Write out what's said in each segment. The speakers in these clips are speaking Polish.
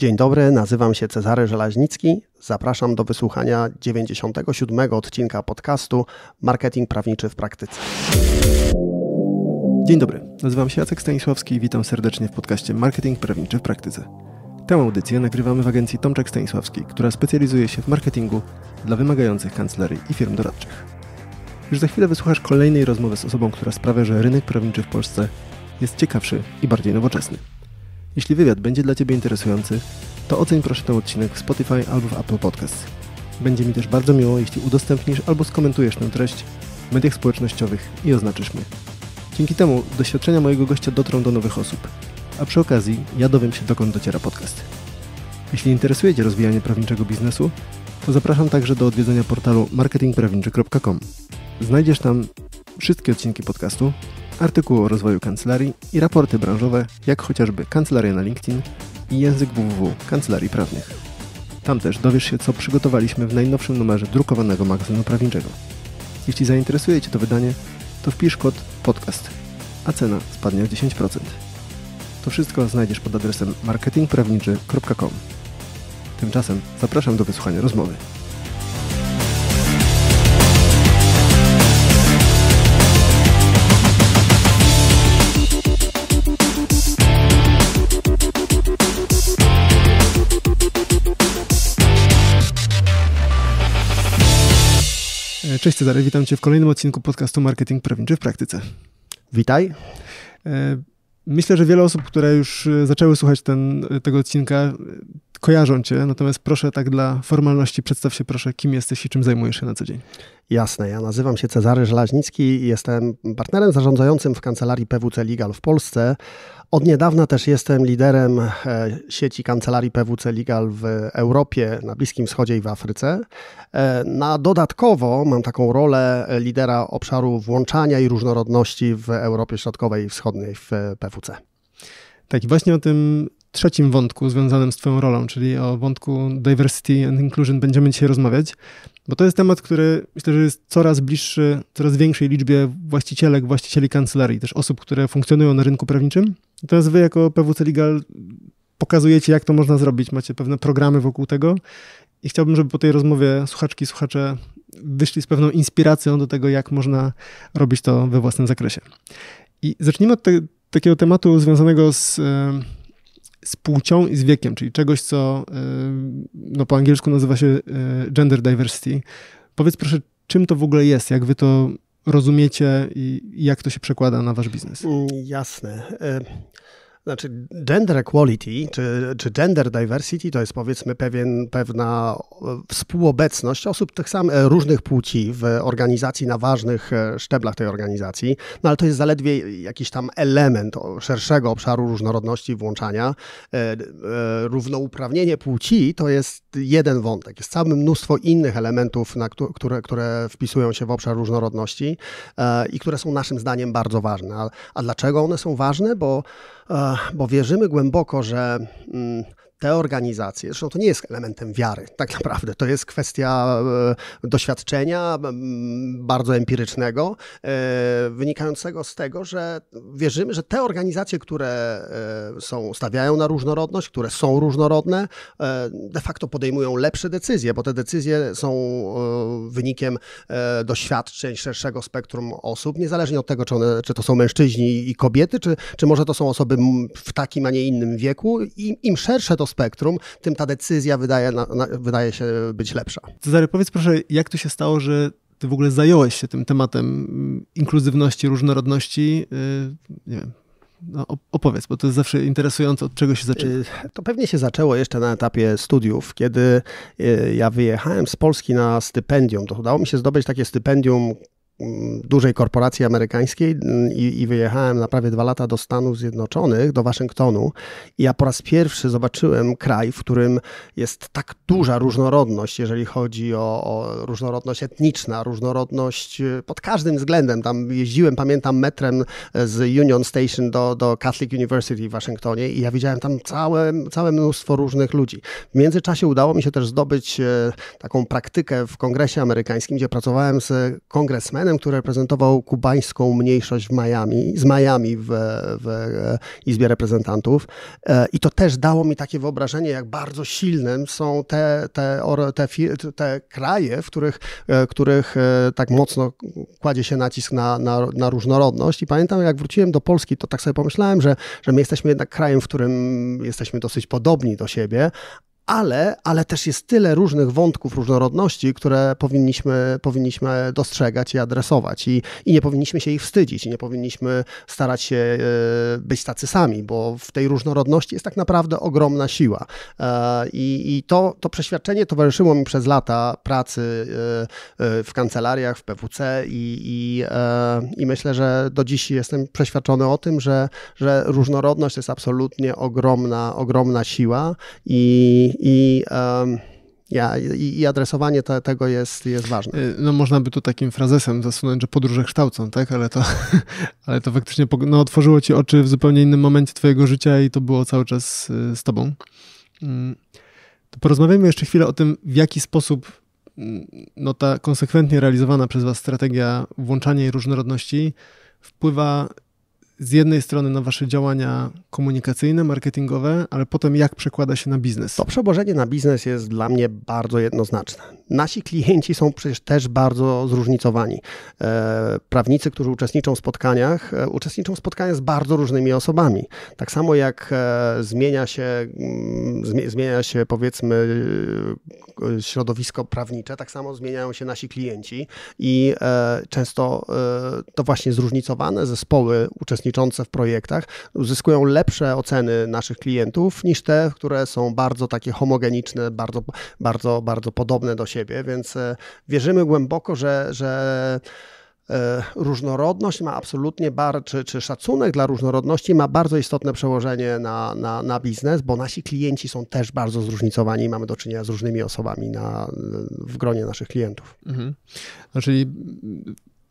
Dzień dobry, nazywam się Cezary Żelaźnicki. Zapraszam do wysłuchania 97 odcinka podcastu Marketing Prawniczy w Praktyce. Dzień dobry, nazywam się Jacek Stanisławski i witam serdecznie w podcaście Marketing Prawniczy w Praktyce. Tę audycję nagrywamy w agencji Tomczek Stanisławski, która specjalizuje się w marketingu dla wymagających kancelarii i firm doradczych. Już za chwilę wysłuchasz kolejnej rozmowy z osobą, która sprawia, że rynek prawniczy w Polsce jest ciekawszy i bardziej nowoczesny. Jeśli wywiad będzie dla Ciebie interesujący, to oceń proszę ten odcinek w Spotify albo w Apple Podcasts. Będzie mi też bardzo miło, jeśli udostępnisz albo skomentujesz tę treść w mediach społecznościowych i oznaczysz mnie. Dzięki temu doświadczenia mojego gościa dotrą do nowych osób, a przy okazji ja dowiem się, dokąd dociera podcast. Jeśli interesuje Cię rozwijanie prawniczego biznesu, to zapraszam także do odwiedzenia portalu marketingprawniczy.com. Znajdziesz tam wszystkie odcinki podcastu, artykuły o rozwoju kancelarii i raporty branżowe, jak chociażby Kancelaria na LinkedIn i język www Kancelarii Prawnych. Tam też dowiesz się, co przygotowaliśmy w najnowszym numerze drukowanego magazynu prawniczego. Jeśli zainteresuje Cię to wydanie, to wpisz kod PODCAST, a cena spadnie o 10%. To wszystko znajdziesz pod adresem marketingprawniczy.com. Tymczasem zapraszam do wysłuchania rozmowy. Cześć Cezary, witam Cię w kolejnym odcinku podcastu Marketing Prawniczy w Praktyce. Witaj. E, myślę, że wiele osób, które już e, zaczęły słuchać ten, e, tego odcinka, kojarzą Cię, natomiast proszę tak dla formalności przedstaw się proszę, kim jesteś i czym zajmujesz się na co dzień. Jasne, ja nazywam się Cezary Żelaźnicki i jestem partnerem zarządzającym w kancelarii PWC Legal w Polsce, od niedawna też jestem liderem e, sieci kancelarii PWC Legal w Europie, na Bliskim Wschodzie i w Afryce. E, na dodatkowo mam taką rolę lidera obszaru włączania i różnorodności w Europie Środkowej i Wschodniej w PWC. Tak, i właśnie o tym trzecim wątku związanym z Twoją rolą, czyli o wątku diversity and inclusion będziemy dzisiaj rozmawiać, bo to jest temat, który myślę, że jest coraz bliższy, coraz większej liczbie właścicielek, właścicieli kancelarii, też osób, które funkcjonują na rynku prawniczym. Natomiast Wy jako PWC Legal pokazujecie, jak to można zrobić, macie pewne programy wokół tego i chciałbym, żeby po tej rozmowie słuchaczki, słuchacze wyszli z pewną inspiracją do tego, jak można robić to we własnym zakresie. I zacznijmy od te, takiego tematu związanego z... Yy, z płcią i z wiekiem, czyli czegoś, co e, no, po angielsku nazywa się e, gender diversity. Powiedz proszę, czym to w ogóle jest, jak wy to rozumiecie i jak to się przekłada na wasz biznes? Mm, jasne. E, znaczy, gender equality czy, czy gender diversity to jest powiedzmy pewien, pewna e, współobecność osób tych samych, e, różnych płci w organizacji na ważnych e, szczeblach tej organizacji, no ale to jest zaledwie jakiś tam element szerszego obszaru różnorodności włączania. Równouprawnienie płci to jest jeden wątek. Jest całe mnóstwo innych elementów, na które, które wpisują się w obszar różnorodności i które są naszym zdaniem bardzo ważne. A, a dlaczego one są ważne? Bo E, bo wierzymy głęboko, że mm, te organizacje, zresztą to nie jest elementem wiary, tak naprawdę, to jest kwestia e, doświadczenia bardzo empirycznego, e, wynikającego z tego, że wierzymy, że te organizacje, które e, są, stawiają na różnorodność, które są różnorodne, de facto podejmują lepsze decyzje, bo te decyzje są wynikiem doświadczeń szerszego spektrum osób, niezależnie od tego, czy, one, czy to są mężczyźni i kobiety, czy, czy może to są osoby w takim, a nie innym wieku. Im, im szersze to spektrum, tym ta decyzja wydaje, na, na, wydaje się być lepsza. Cezary, powiedz proszę, jak to się stało, że ty w ogóle zająłeś się tym tematem mm, inkluzywności, różnorodności, y, nie wiem, no, opowiedz, bo to jest zawsze interesujące, od czego się zaczyna. Y, to pewnie się zaczęło jeszcze na etapie studiów, kiedy y, ja wyjechałem z Polski na stypendium. To udało mi się zdobyć takie stypendium dużej korporacji amerykańskiej mm, i, i, wyjechałem na prawie dwa lata do Stanów Zjednoczonych, do Waszyngtonu. I ja po raz pierwszy zobaczyłem kraj, w którym jest tak duża różnorodność, jeżeli chodzi o, o różnorodność etniczna, różnorodność e, pod każdym względem. Tam jeździłem, pamiętam, metrem e, z Union Station do, do Catholic University w Waszyngtonie i ja widziałem tam całe, całe mnóstwo różnych ludzi. W międzyczasie udało mi się też zdobyć e, taką praktykę w kongresie amerykańskim, gdzie pracowałem z kongresmenem, który reprezentował kubańską mniejszość w Miami, z Miami w, w e, Izbie Reprezentantów. E, I to też dało mi takie wyobrażenie, jak bardzo silnym są te, te, te, te kraje, w których, e, których tak mocno kładzie się nacisk na, na, na różnorodność. I pamiętam, jak wróciłem do Polski, to tak sobie pomyślałem, że, że my jesteśmy jednak krajem, w którym jesteśmy dosyć podobni do siebie, ale, ale też jest tyle różnych wątków różnorodności, które powinniśmy, powinniśmy dostrzegać i adresować. I, I nie powinniśmy się ich wstydzić, i nie powinniśmy starać się e, być tacy sami, bo w tej różnorodności jest tak naprawdę ogromna siła. E, I, i to, to przeświadczenie towarzyszyło mi przez lata pracy e, w kancelariach, w PWC, i, i, i myślę, że do dziś jestem przeświadczony o tym, że, że różnorodność jest absolutnie ogromna, ogromna siła. I, i, um, ja, i, i, adresowanie te, tego jest, jest ważne. Y, no można by tu takim frazesem zasunąć, że podróże kształcą, tak? Ale to, ale to faktycznie no, otworzyło ci oczy w zupełnie innym momencie twojego życia i to było cały czas y, z tobą. Mm, to porozmawiajmy jeszcze chwilę o tym, w jaki sposób mm, no, ta konsekwentnie realizowana przez was strategia włączania i różnorodności wpływa z jednej strony na wasze działania komunikacyjne, marketingowe, ale potem jak przekłada się na biznes? To przełożenie na biznes jest dla mnie bardzo jednoznaczne nasi klienci są przecież też bardzo zróżnicowani. E, prawnicy, którzy uczestniczą w spotkaniach, e, uczestniczą w spotkaniach z bardzo różnymi osobami. Tak samo jak e, zmienia się, mm, zmienia się powiedzmy środowisko prawnicze, tak samo zmieniają się nasi klienci i często to właśnie zróżnicowane zespoły uczestniczące w projektach uzyskują lepsze oceny naszych klientów niż te, które są bardzo takie homogeniczne, bardzo, bardzo, bardzo podobne do siebie siebie, więc e, wierzymy głęboko, że, że e, różnorodność ma absolutnie, bar, czy, czy szacunek dla różnorodności ma bardzo istotne przełożenie na, na, na biznes, bo nasi klienci są też bardzo zróżnicowani i mamy do czynienia z różnymi osobami na, w gronie naszych klientów. Mhm. czyli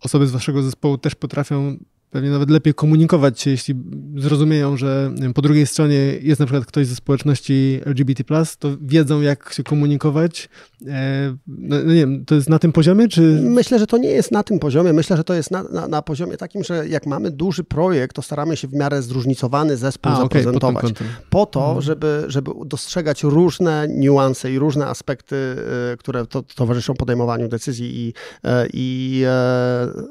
osoby z waszego zespołu też potrafią pewnie nawet lepiej komunikować się, jeśli zrozumieją, że po drugiej stronie jest na przykład ktoś ze społeczności LGBT, to wiedzą, jak się komunikować. E, no, no, nie wiem, to jest na tym poziomie, czy. Myślę, że to nie jest na tym poziomie. Myślę, że to jest na, na, na poziomie takim, że jak mamy duży projekt, to staramy się w miarę zróżnicowany zespół A, zaprezentować. Okay, po to, mhm. żeby, żeby dostrzegać różne niuanse i różne aspekty, e, które to, towarzyszą podejmowaniu decyzji i, e, i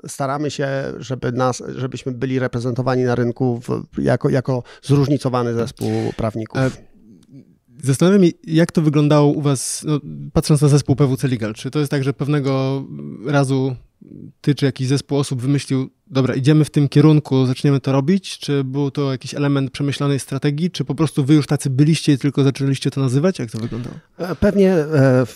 staramy się, żeby nas, żeby żebyśmy byli reprezentowani na rynku w, jako, jako zróżnicowany zespół prawników. E, zastanawiam się, jak to wyglądało u Was, no, patrząc na zespół PWC Legal. Czy to jest tak, że pewnego razu ty czy jakiś zespół osób wymyślił, dobra, idziemy w tym kierunku, zaczniemy to robić? Czy był to jakiś element przemyślanej strategii? Czy po prostu wy już tacy byliście i tylko zaczęliście to nazywać? Jak to wyglądało? E, pewnie e,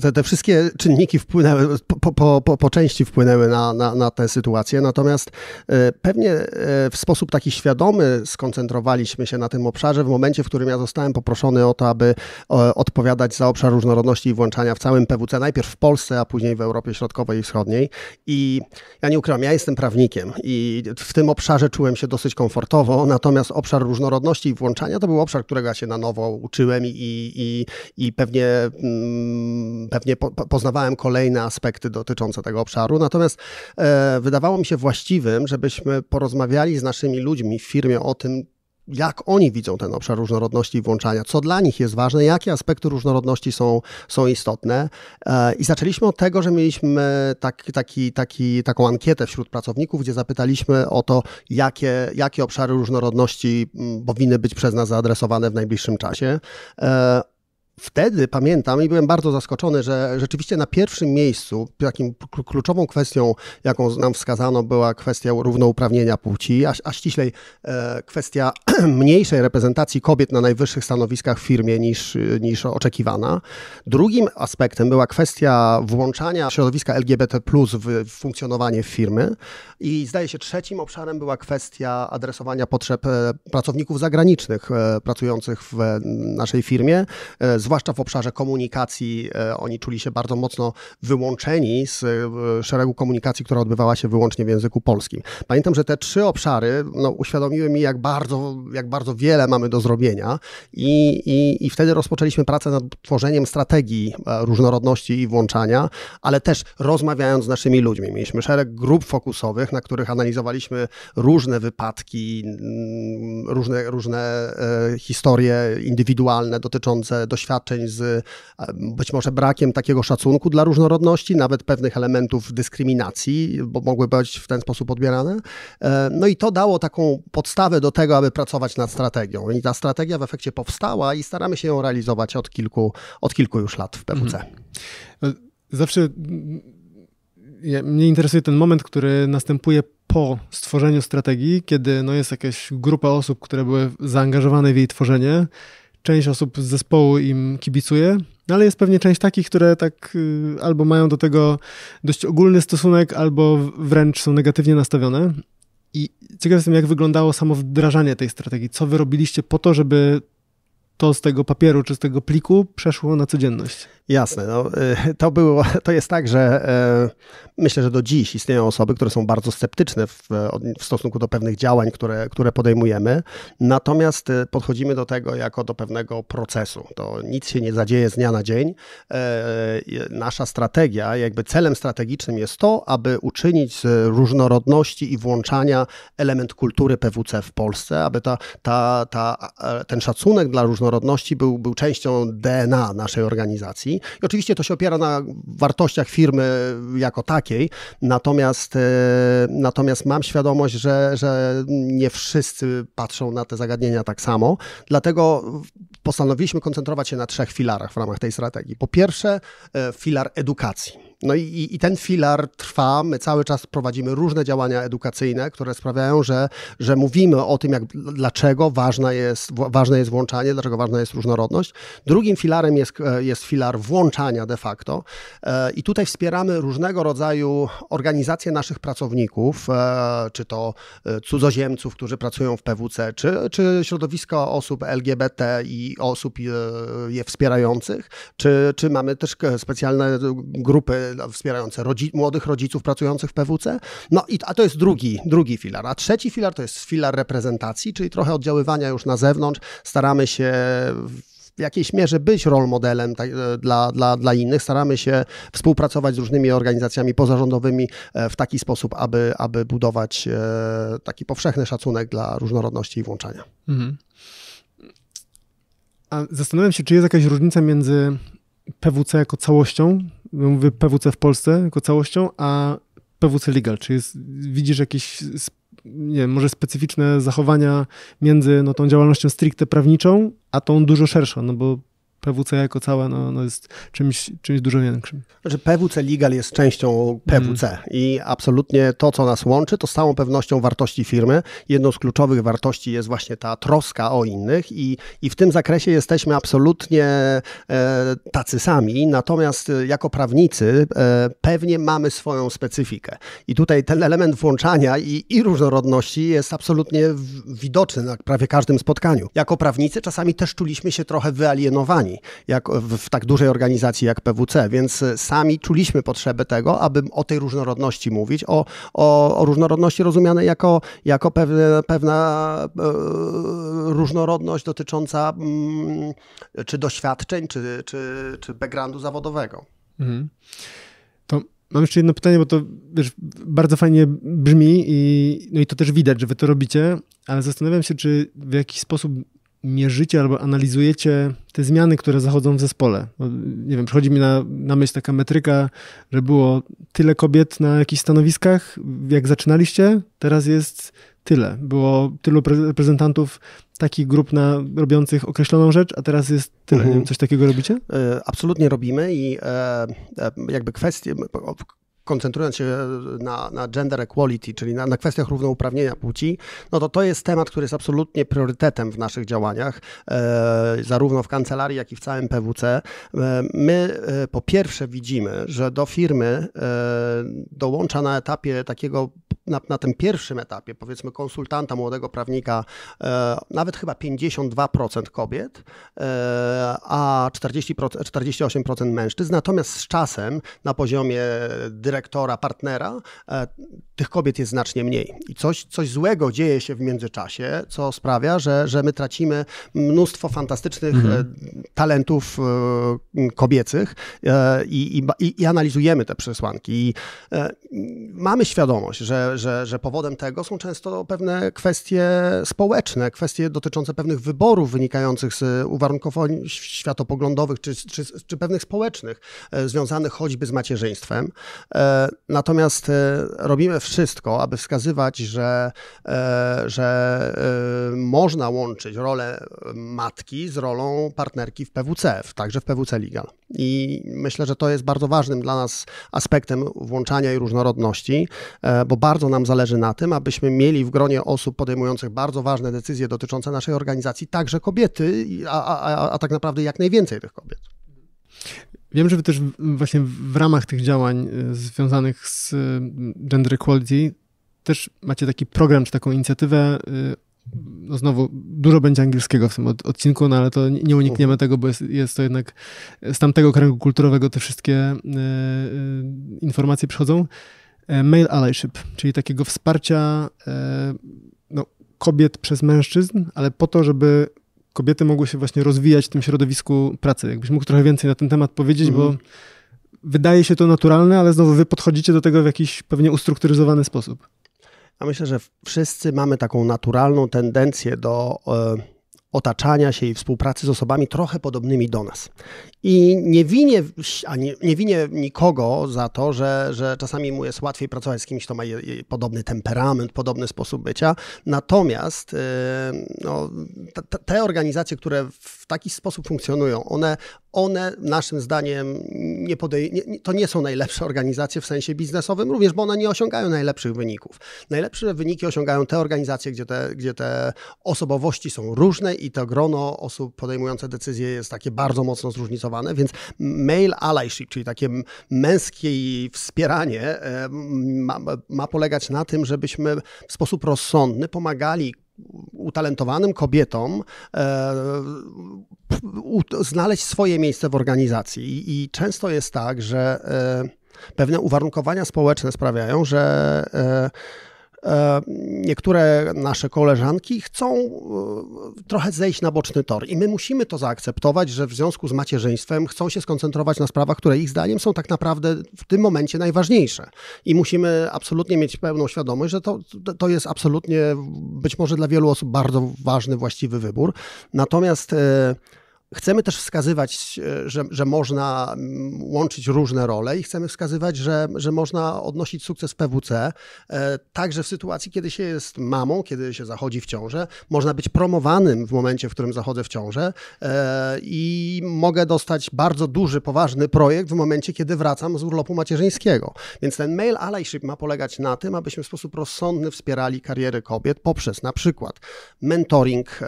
te, te wszystkie czynniki wpłynęły, po, po, po, po części wpłynęły na, na, na, tę sytuację, natomiast e, pewnie w sposób taki świadomy skoncentrowaliśmy się na tym obszarze w momencie, w którym ja zostałem poproszony o to, aby odpowiadać za obszar różnorodności i włączania w całym PWC, najpierw w Polsce, a później w Europie Środkowej i Wschodniej. I ja nie ukrywam, ja jestem prawnikiem, i w tym obszarze czułem się dosyć komfortowo, natomiast obszar różnorodności i włączania to był obszar, którego ja się na nowo uczyłem i, i, i pewnie, mm, pewnie poznawałem kolejne aspekty dotyczące tego obszaru. Natomiast e, wydawało mi się właściwym, żebyśmy porozmawiali z naszymi ludźmi w firmie o tym, jak oni widzą ten obszar różnorodności i włączania, co dla nich jest ważne, jakie aspekty różnorodności są, są istotne. E, I zaczęliśmy od tego, że mieliśmy tak taki, taki, taką ankietę wśród pracowników, gdzie zapytaliśmy o to, jakie, jakie obszary różnorodności mm, powinny być przez nas zaadresowane w najbliższym czasie. E, wtedy pamiętam i byłem bardzo zaskoczony, że rzeczywiście na pierwszym miejscu takim kluczową kwestią, jaką nam wskazano, była kwestia równouprawnienia płci, a, a ściślej e, kwestia mniejszej reprezentacji kobiet na najwyższych stanowiskach w firmie niż, niż oczekiwana. Drugim aspektem była kwestia włączania środowiska LGBT w, w funkcjonowanie firmy i zdaje się trzecim obszarem była kwestia adresowania potrzeb e, pracowników zagranicznych e, pracujących w naszej firmie, e, zwłaszcza w obszarze komunikacji, e, oni czuli się bardzo mocno wyłączeni z e, szeregu komunikacji, która odbywała się wyłącznie w języku polskim. Pamiętam, że te trzy obszary no, uświadomiły mi, jak bardzo, jak bardzo wiele mamy do zrobienia, i, i, i wtedy rozpoczęliśmy pracę nad tworzeniem strategii e, różnorodności i włączania, ale też rozmawiając z naszymi ludźmi. Mieliśmy szereg grup fokusowych, na których analizowaliśmy różne wypadki, mm, różne, różne historie indywidualne dotyczące doświadczeń doświadczeń, z e, być może brakiem takiego szacunku dla różnorodności, nawet pewnych elementów dyskryminacji, bo mogły być w ten sposób odbierane. E, no i to dało taką podstawę do tego, aby pracować nad strategią. I ta strategia w efekcie powstała i staramy się ją realizować od kilku, od kilku już lat w PWC. Mhm. E, zawsze mnie interesuje ten moment, który następuje po stworzeniu strategii, kiedy no, jest jakaś grupa osób, które były zaangażowane w jej tworzenie część osób z zespołu im kibicuje, no, ale jest pewnie część takich, które tak y, albo mają do tego dość ogólny stosunek, albo wręcz są negatywnie nastawione. I ciekaw jestem, jak wyglądało samo wdrażanie tej strategii. Co wy robiliście po to, żeby to z tego papieru czy z tego pliku przeszło na codzienność. Jasne. No, y, to, było, to jest tak, że y, myślę, że do dziś istnieją osoby, które są bardzo sceptyczne w, w, stosunku do pewnych działań, które, które podejmujemy. Natomiast y, podchodzimy do tego jako do pewnego procesu. To nic się nie zadzieje z dnia na dzień. E, nasza strategia, jakby celem strategicznym jest to, aby uczynić z różnorodności i włączania element kultury PWC w Polsce, aby ta, ta, ta, e, ten szacunek dla różnorodności różnorodności był, był częścią DNA naszej organizacji. I oczywiście to się opiera na wartościach firmy jako takiej, natomiast, e, natomiast mam świadomość, że, że nie wszyscy patrzą na te zagadnienia tak samo, dlatego postanowiliśmy koncentrować się na trzech filarach w ramach tej strategii. Po pierwsze, e, filar edukacji no i, i, ten filar trwa. My cały czas prowadzimy różne działania edukacyjne, które sprawiają, że, że mówimy o tym, jak, dlaczego ważne jest, ważne jest włączanie, dlaczego ważna jest różnorodność. Drugim filarem jest, e, jest filar włączania de facto. E, I tutaj wspieramy różnego rodzaju organizacje naszych pracowników, e, czy to cudzoziemców, którzy pracują w PWC, czy, czy środowisko osób LGBT i osób je wspierających, czy, czy mamy też specjalne grupy no, wspierające rodzi młodych rodziców pracujących w PWC. No i a to jest drugi, drugi filar. A trzeci filar to jest filar reprezentacji, czyli trochę oddziaływania już na zewnątrz. Staramy się w jakiejś mierze być rol modelem tak, dla, dla, dla innych. Staramy się współpracować z różnymi organizacjami pozarządowymi e, w taki sposób, aby, aby budować e, taki powszechny szacunek dla różnorodności i włączania. Mhm. A zastanawiam się, czy jest jakaś różnica między PWC jako całością, mówię PWC w Polsce jako całością, a PWC Legal, czy jest, widzisz jakieś nie wiem, może specyficzne zachowania między no, tą działalnością stricte prawniczą, a tą dużo szerszą, no bo PWC jako całe no, no jest czymś, czymś dużo większym. Znaczy PWC Legal jest częścią PWC mm. i absolutnie to, co nas łączy, to z całą pewnością wartości firmy. Jedną z kluczowych wartości jest właśnie ta troska o innych i, i w tym zakresie jesteśmy absolutnie e, tacy sami, natomiast e, jako prawnicy e, pewnie mamy swoją specyfikę. I tutaj ten element włączania i, i różnorodności jest absolutnie widoczny na prawie każdym spotkaniu. Jako prawnicy czasami też czuliśmy się trochę wyalienowani jak w tak dużej organizacji jak PWC, więc e, sami czuliśmy potrzebę tego, aby o tej różnorodności mówić, o, o, o różnorodności rozumianej jako, jako pewne, pewna e, różnorodność dotycząca mm, czy doświadczeń, czy, czy, czy backgroundu zawodowego. Mhm. To Mam jeszcze jedno pytanie, bo to wiesz, bardzo fajnie brzmi i, no i to też widać, że wy to robicie, ale zastanawiam się, czy w jakiś sposób mierzycie albo analizujecie te zmiany, które zachodzą w zespole? Nie wiem, przychodzi mi na, na myśl taka metryka, że było tyle kobiet na jakichś stanowiskach, jak zaczynaliście, teraz jest tyle. Było tylu reprezentantów takich grup na, robiących określoną rzecz, a teraz jest tyle. Mhm. Coś takiego robicie? E, absolutnie robimy i e, e, jakby kwestie, koncentrując się na, na gender equality, czyli na, na kwestiach równouprawnienia płci, no to to jest temat, który jest absolutnie priorytetem w naszych działaniach, e, zarówno w kancelarii, jak i w całym PWC. E, my e, po pierwsze widzimy, że do firmy e, dołącza na etapie takiego na, na, tym pierwszym etapie, powiedzmy, konsultanta młodego prawnika, e, nawet chyba 52% kobiet, e, a 40%, 48% mężczyzn. Natomiast z czasem na poziomie dyrektora, dyrektora, partnera, e, tych kobiet jest znacznie mniej. I coś, coś złego dzieje się w międzyczasie, co sprawia, że, że my tracimy mnóstwo fantastycznych e, mhm. talentów e, kobiecych i, i, i, analizujemy te przesłanki. I mamy świadomość, że, że, że powodem tego są często pewne kwestie społeczne, kwestie dotyczące pewnych wyborów wynikających z uwarunkowań światopoglądowych czy, czy, czy pewnych społecznych, związanych choćby z macierzyństwem. Natomiast e, robimy wszystko, aby wskazywać, że, e, że e, można łączyć rolę matki z rolą partnerki w PWC, także w PWC Legal. I myślę, że to jest bardzo ważnym dla nas aspektem włączania i różnorodności, bo bardzo nam zależy na tym, abyśmy mieli w gronie osób podejmujących bardzo ważne decyzje dotyczące naszej organizacji także kobiety, a, a, a tak naprawdę jak najwięcej tych kobiet. Wiem, że wy też właśnie w ramach tych działań y, związanych z y, gender equality też macie taki program czy taką inicjatywę. Y, no znowu, dużo będzie angielskiego w tym odcinku, no ale to nie unikniemy tego, bo jest, jest to jednak z tamtego kręgu kulturowego te wszystkie y, y, informacje przychodzą. E, male allyship, czyli takiego wsparcia y, no, kobiet przez mężczyzn, ale po to, żeby kobiety mogły się właśnie rozwijać w tym środowisku pracy. Jakbyś mógł trochę więcej na ten temat powiedzieć, mhm. bo wydaje się to naturalne, ale znowu wy podchodzicie do tego w jakiś pewnie ustrukturyzowany sposób. Ja myślę, że wszyscy mamy taką naturalną tendencję do. E, otaczania się i współpracy z osobami trochę podobnymi do nas. I nie winię, ani, nie winię nikogo za to, że, że czasami mu jest łatwiej pracować z kimś, kto ma je, je, podobny temperament, podobny sposób bycia. Natomiast yy, no, te organizacje, które w taki sposób funkcjonują, one one naszym zdaniem nie podej- nie, to nie są najlepsze organizacje w sensie biznesowym, również bo one nie osiągają najlepszych wyników. Najlepsze wyniki osiągają te organizacje, gdzie te, gdzie te osobowości są różne i to grono osób podejmujących decyzje jest takie bardzo mocno zróżnicowane, więc male allyship, czyli takie męskie wspieranie e, ma, ma polegać na tym, żebyśmy w sposób rozsądny pomagali utalentowanym kobietom e, znaleźć swoje miejsce w organizacji. I, często jest tak, że e, pewne uwarunkowania społeczne sprawiają, że e, E, niektóre nasze koleżanki chcą e, trochę zejść na boczny tor i my musimy to zaakceptować, że w związku z macierzyństwem chcą się skoncentrować na sprawach, które ich zdaniem są tak naprawdę w tym momencie najważniejsze. I musimy absolutnie mieć pełną świadomość, że to, to jest absolutnie być może dla wielu osób bardzo ważny, właściwy wybór. Natomiast e, Chcemy też wskazywać, e, że, że można mm, łączyć różne role i chcemy wskazywać, że, że można odnosić sukces PWC e, także w sytuacji, kiedy się jest mamą, kiedy się zachodzi w ciążę. Można być promowanym w momencie, w którym zachodzę w ciążę e, i mogę dostać bardzo duży, poważny projekt w momencie, kiedy wracam z urlopu macierzyńskiego. Więc ten mail allyship ma polegać na tym, abyśmy w sposób rozsądny wspierali karierę kobiet poprzez na przykład mentoring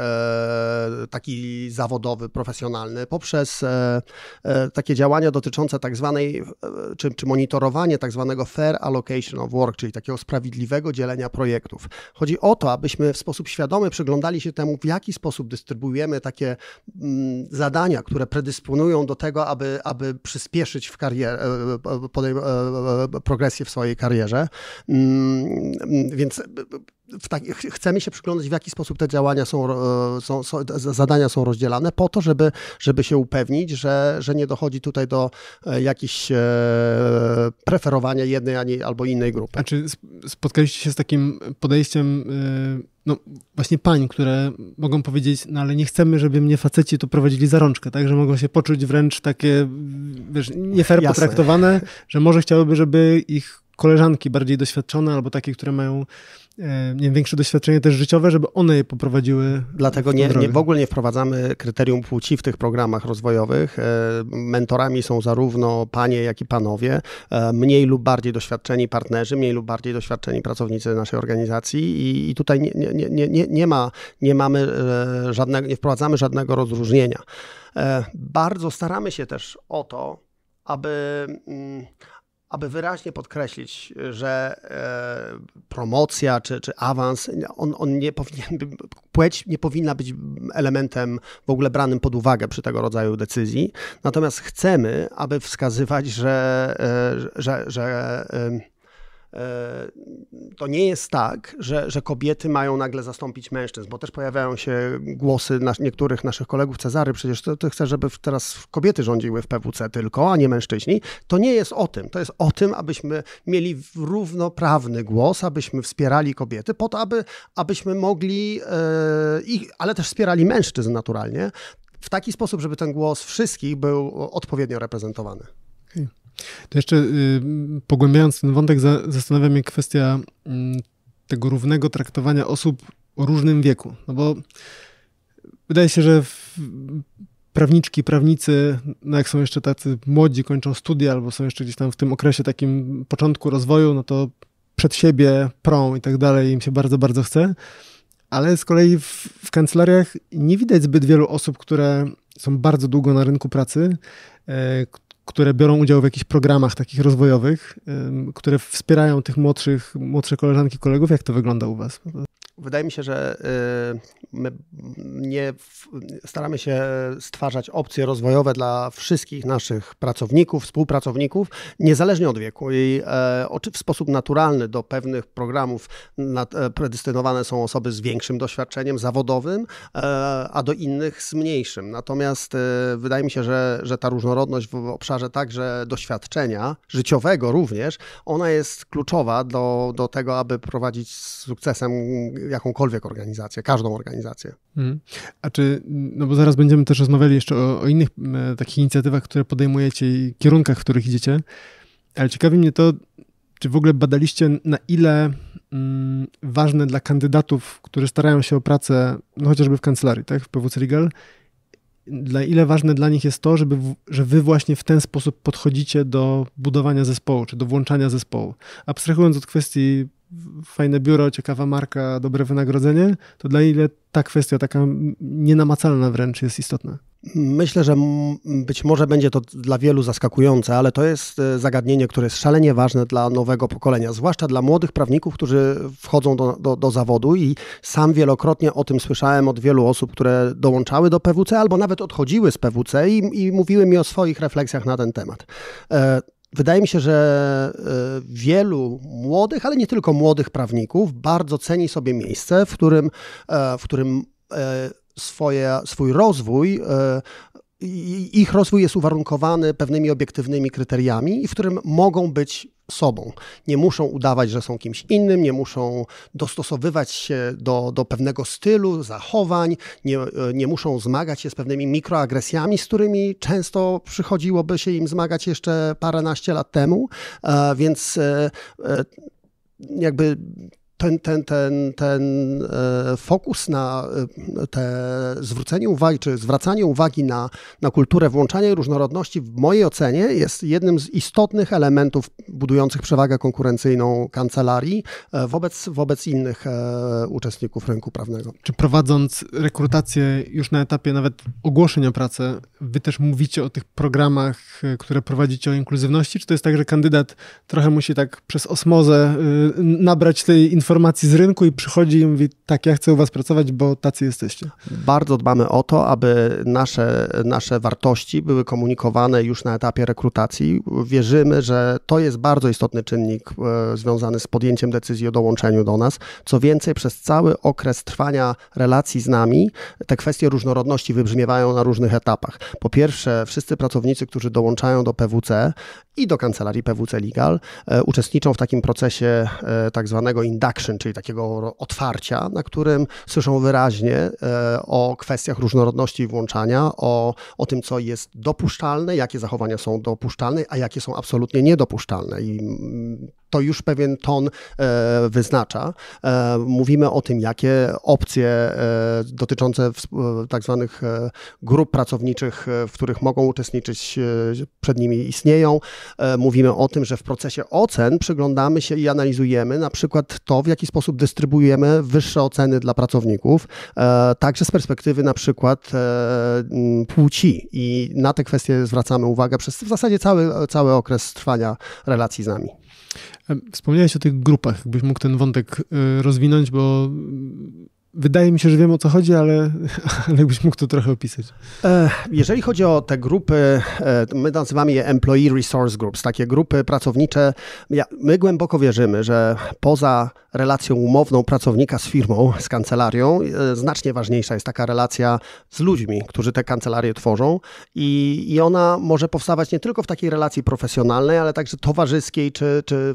taki zawodowy, profesjonalny, profesjonalny, poprzez e, e, takie działania dotyczące tak zwanej, e, czy, czy monitorowanie tak zwanego fair allocation of work, czyli takiego sprawiedliwego dzielenia projektów. Chodzi o to, abyśmy w sposób świadomy przyglądali się temu, w jaki sposób dystrybuujemy takie mm, zadania, które predysponują do tego, aby, aby przyspieszyć w karierę, progresję w swojej karierze. Mm, mm, więc tak, chcemy się przyglądać, w jaki sposób te działania są, e, są, są, zadania są rozdzielane, po to, żeby, żeby się upewnić, że, że nie dochodzi tutaj do e, jakichś e, preferowania jednej ani, albo innej grupy. A czy spotkaliście się z takim podejściem, no właśnie pań, które mogą powiedzieć, no ale nie chcemy, żeby mnie faceci tu prowadzili za rączkę, tak, że mogą się poczuć wręcz takie, wiesz, nie fair Jasne. że może chciałyby, żeby ich koleżanki bardziej doświadczone albo takie, które mają E, nie wiem, większe doświadczenie też życiowe, żeby one je poprowadziły. Dlatego nie, nie, w ogóle nie wprowadzamy kryterium płci w tych programach rozwojowych. E, mentorami są zarówno panie, jak i panowie, e, mniej lub bardziej doświadczeni partnerzy, mniej lub bardziej doświadczeni pracownicy naszej organizacji i, i tutaj nie, nie, nie, nie, nie, ma, nie mamy żadnego, nie wprowadzamy żadnego rozróżnienia. Bardzo staramy się też o to, aby, mm, aby wyraźnie podkreślić, że e, promocja czy, czy awans, on, on nie powinien, płeć nie powinna być elementem w ogóle branym pod uwagę przy tego rodzaju decyzji. Natomiast chcemy, aby wskazywać, że, e, że, że e, E, to nie jest tak, że, że kobiety mają nagle zastąpić mężczyzn, bo też pojawiają się głosy nas, niektórych naszych kolegów, Cezary, przecież ty, ty chcesz, żeby teraz kobiety rządziły w PWC tylko, a nie mężczyźni. To nie jest o tym. To jest o tym, abyśmy mieli równoprawny głos, abyśmy wspierali kobiety, po to, aby, abyśmy mogli, e, ich, ale też wspierali mężczyzn naturalnie, w taki sposób, żeby ten głos wszystkich był odpowiednio reprezentowany. Okay. Hmm. To jeszcze y, pogłębiając ten wątek, za, zastanawia mnie kwestia y, tego równego traktowania osób o różnym wieku. No bo wydaje się, że w, prawniczki, prawnicy, no jak są jeszcze tacy młodzi, kończą studia albo są jeszcze gdzieś tam w tym okresie takim początku rozwoju, no to przed siebie prą i tak dalej, im się bardzo, bardzo chce. Ale z kolei w, w kancelariach nie widać zbyt wielu osób, które są bardzo długo na rynku pracy, y, które biorą udział w jakichś programach takich rozwojowych, które wspierają tych młodszych, młodsze koleżanki, kolegów. Jak to wygląda u Was? Wydaje mi się, że y, my nie staramy się stwarzać opcje rozwojowe dla wszystkich naszych pracowników, współpracowników, niezależnie od wieku. I e, w sposób naturalny do pewnych programów e, predestynowane są osoby z większym doświadczeniem zawodowym, e, a do innych z mniejszym. Natomiast wydaje mi się, że, że ta różnorodność w obszarze obszarze także doświadczenia życiowego również, ona jest kluczowa do, do tego, aby prowadzić z sukcesem jakąkolwiek organizację, każdą organizację. Mhm. A czy, no bo zaraz będziemy też rozmawiali jeszcze o, o innych e, takich inicjatywach, które podejmujecie i kierunkach, w których idziecie, ale ciekawi mnie to, czy w ogóle badaliście, na ile mm, ważne dla kandydatów, którzy starają się o pracę, no chociażby w kancelarii, tak, w PWC Legal, dla ile ważne dla nich jest to, żeby, że wy właśnie w ten sposób podchodzicie do budowania zespołu, czy do włączania zespołu. Abstrahując od kwestii fajne biuro, ciekawa marka, dobre wynagrodzenie, to dla ile ta kwestia taka nienamacalna wręcz jest istotna? Myślę, że być może będzie to dla wielu zaskakujące, ale to jest e, zagadnienie, które jest szalenie ważne dla nowego pokolenia, zwłaszcza dla młodych prawników, którzy wchodzą do, do, do, zawodu i sam wielokrotnie o tym słyszałem od wielu osób, które dołączały do PWC albo nawet odchodziły z PWC i, i mówiły mi o swoich refleksjach na ten temat. E, Wydaje mi się, że e, wielu młodych, ale nie tylko młodych prawników bardzo ceni sobie miejsce, w którym, e, w którym e, swoje, swój rozwój ich rozwój jest uwarunkowany pewnymi obiektywnymi kryteriami i w którym mogą być sobą. Nie muszą udawać, że są kimś innym, nie muszą dostosowywać się do, do pewnego stylu, zachowań, nie, e, nie muszą zmagać się z pewnymi mikroagresjami, z którymi często przychodziłoby się im zmagać jeszcze paręnaście lat temu, e, więc e, jakby ten, ten, ten, ten e, fokus na e, te zwrócenie uwagi, czy zwracanie uwagi na, na kulturę włączania i różnorodności, w mojej ocenie, jest jednym z istotnych elementów budujących przewagę konkurencyjną kancelarii e, wobec, wobec innych uczestników rynku prawnego. Czy prowadząc rekrutację już na etapie nawet ogłoszenia pracy, wy też mówicie o tych programach, które prowadzicie o inkluzywności? Czy to jest tak, że kandydat trochę musi tak przez osmozę nabrać tej informacji? informacji z rynku i przychodzi i mówi, tak, ja chcę u was pracować, bo tacy jesteście. Bardzo dbamy o to, aby nasze, nasze wartości były komunikowane już na etapie rekrutacji. Wierzymy, że to jest bardzo istotny czynnik e, związany z podjęciem decyzji o dołączeniu do nas. Co więcej, przez cały okres trwania relacji z nami te kwestie różnorodności wybrzmiewają na różnych etapach. Po pierwsze, wszyscy pracownicy, którzy dołączają do PWC i do kancelarii PWC Legal, e, uczestniczą w takim procesie e, tak zwanego induction action, czyli takiego otwarcia, na którym słyszą wyraźnie e, o kwestiach różnorodności i włączania, o, o tym, co jest dopuszczalne, jakie zachowania są dopuszczalne, a jakie są absolutnie niedopuszczalne. I mm, to już pewien ton e, wyznacza. E, mówimy o tym, jakie opcje e, dotyczące tak zwanych grup pracowniczych, w których mogą uczestniczyć, przed nimi istnieją. Mówimy o tym, że w procesie ocen przyglądamy się i analizujemy na przykład to, w jaki sposób dystrybuujemy wyższe oceny dla pracowników, także z perspektywy na przykład płci i na te kwestie zwracamy uwagę przez w zasadzie cały, cały okres trwania relacji z nami. Wspomniałeś o tych grupach, jakbyś mógł ten wątek y, rozwinąć, bo Wydaje mi się, że wiem o co chodzi, ale, ale jakbyś mógł to trochę opisać. E, jeżeli chodzi o te grupy, e, my nazywamy je Employee Resource Groups, takie grupy pracownicze. My głęboko wierzymy, że poza relacją umowną pracownika z firmą, z kancelarią, e, znacznie ważniejsza jest taka relacja z ludźmi, którzy te kancelarie tworzą i, i ona może powstawać nie tylko w takiej relacji profesjonalnej, ale także towarzyskiej, czy, czy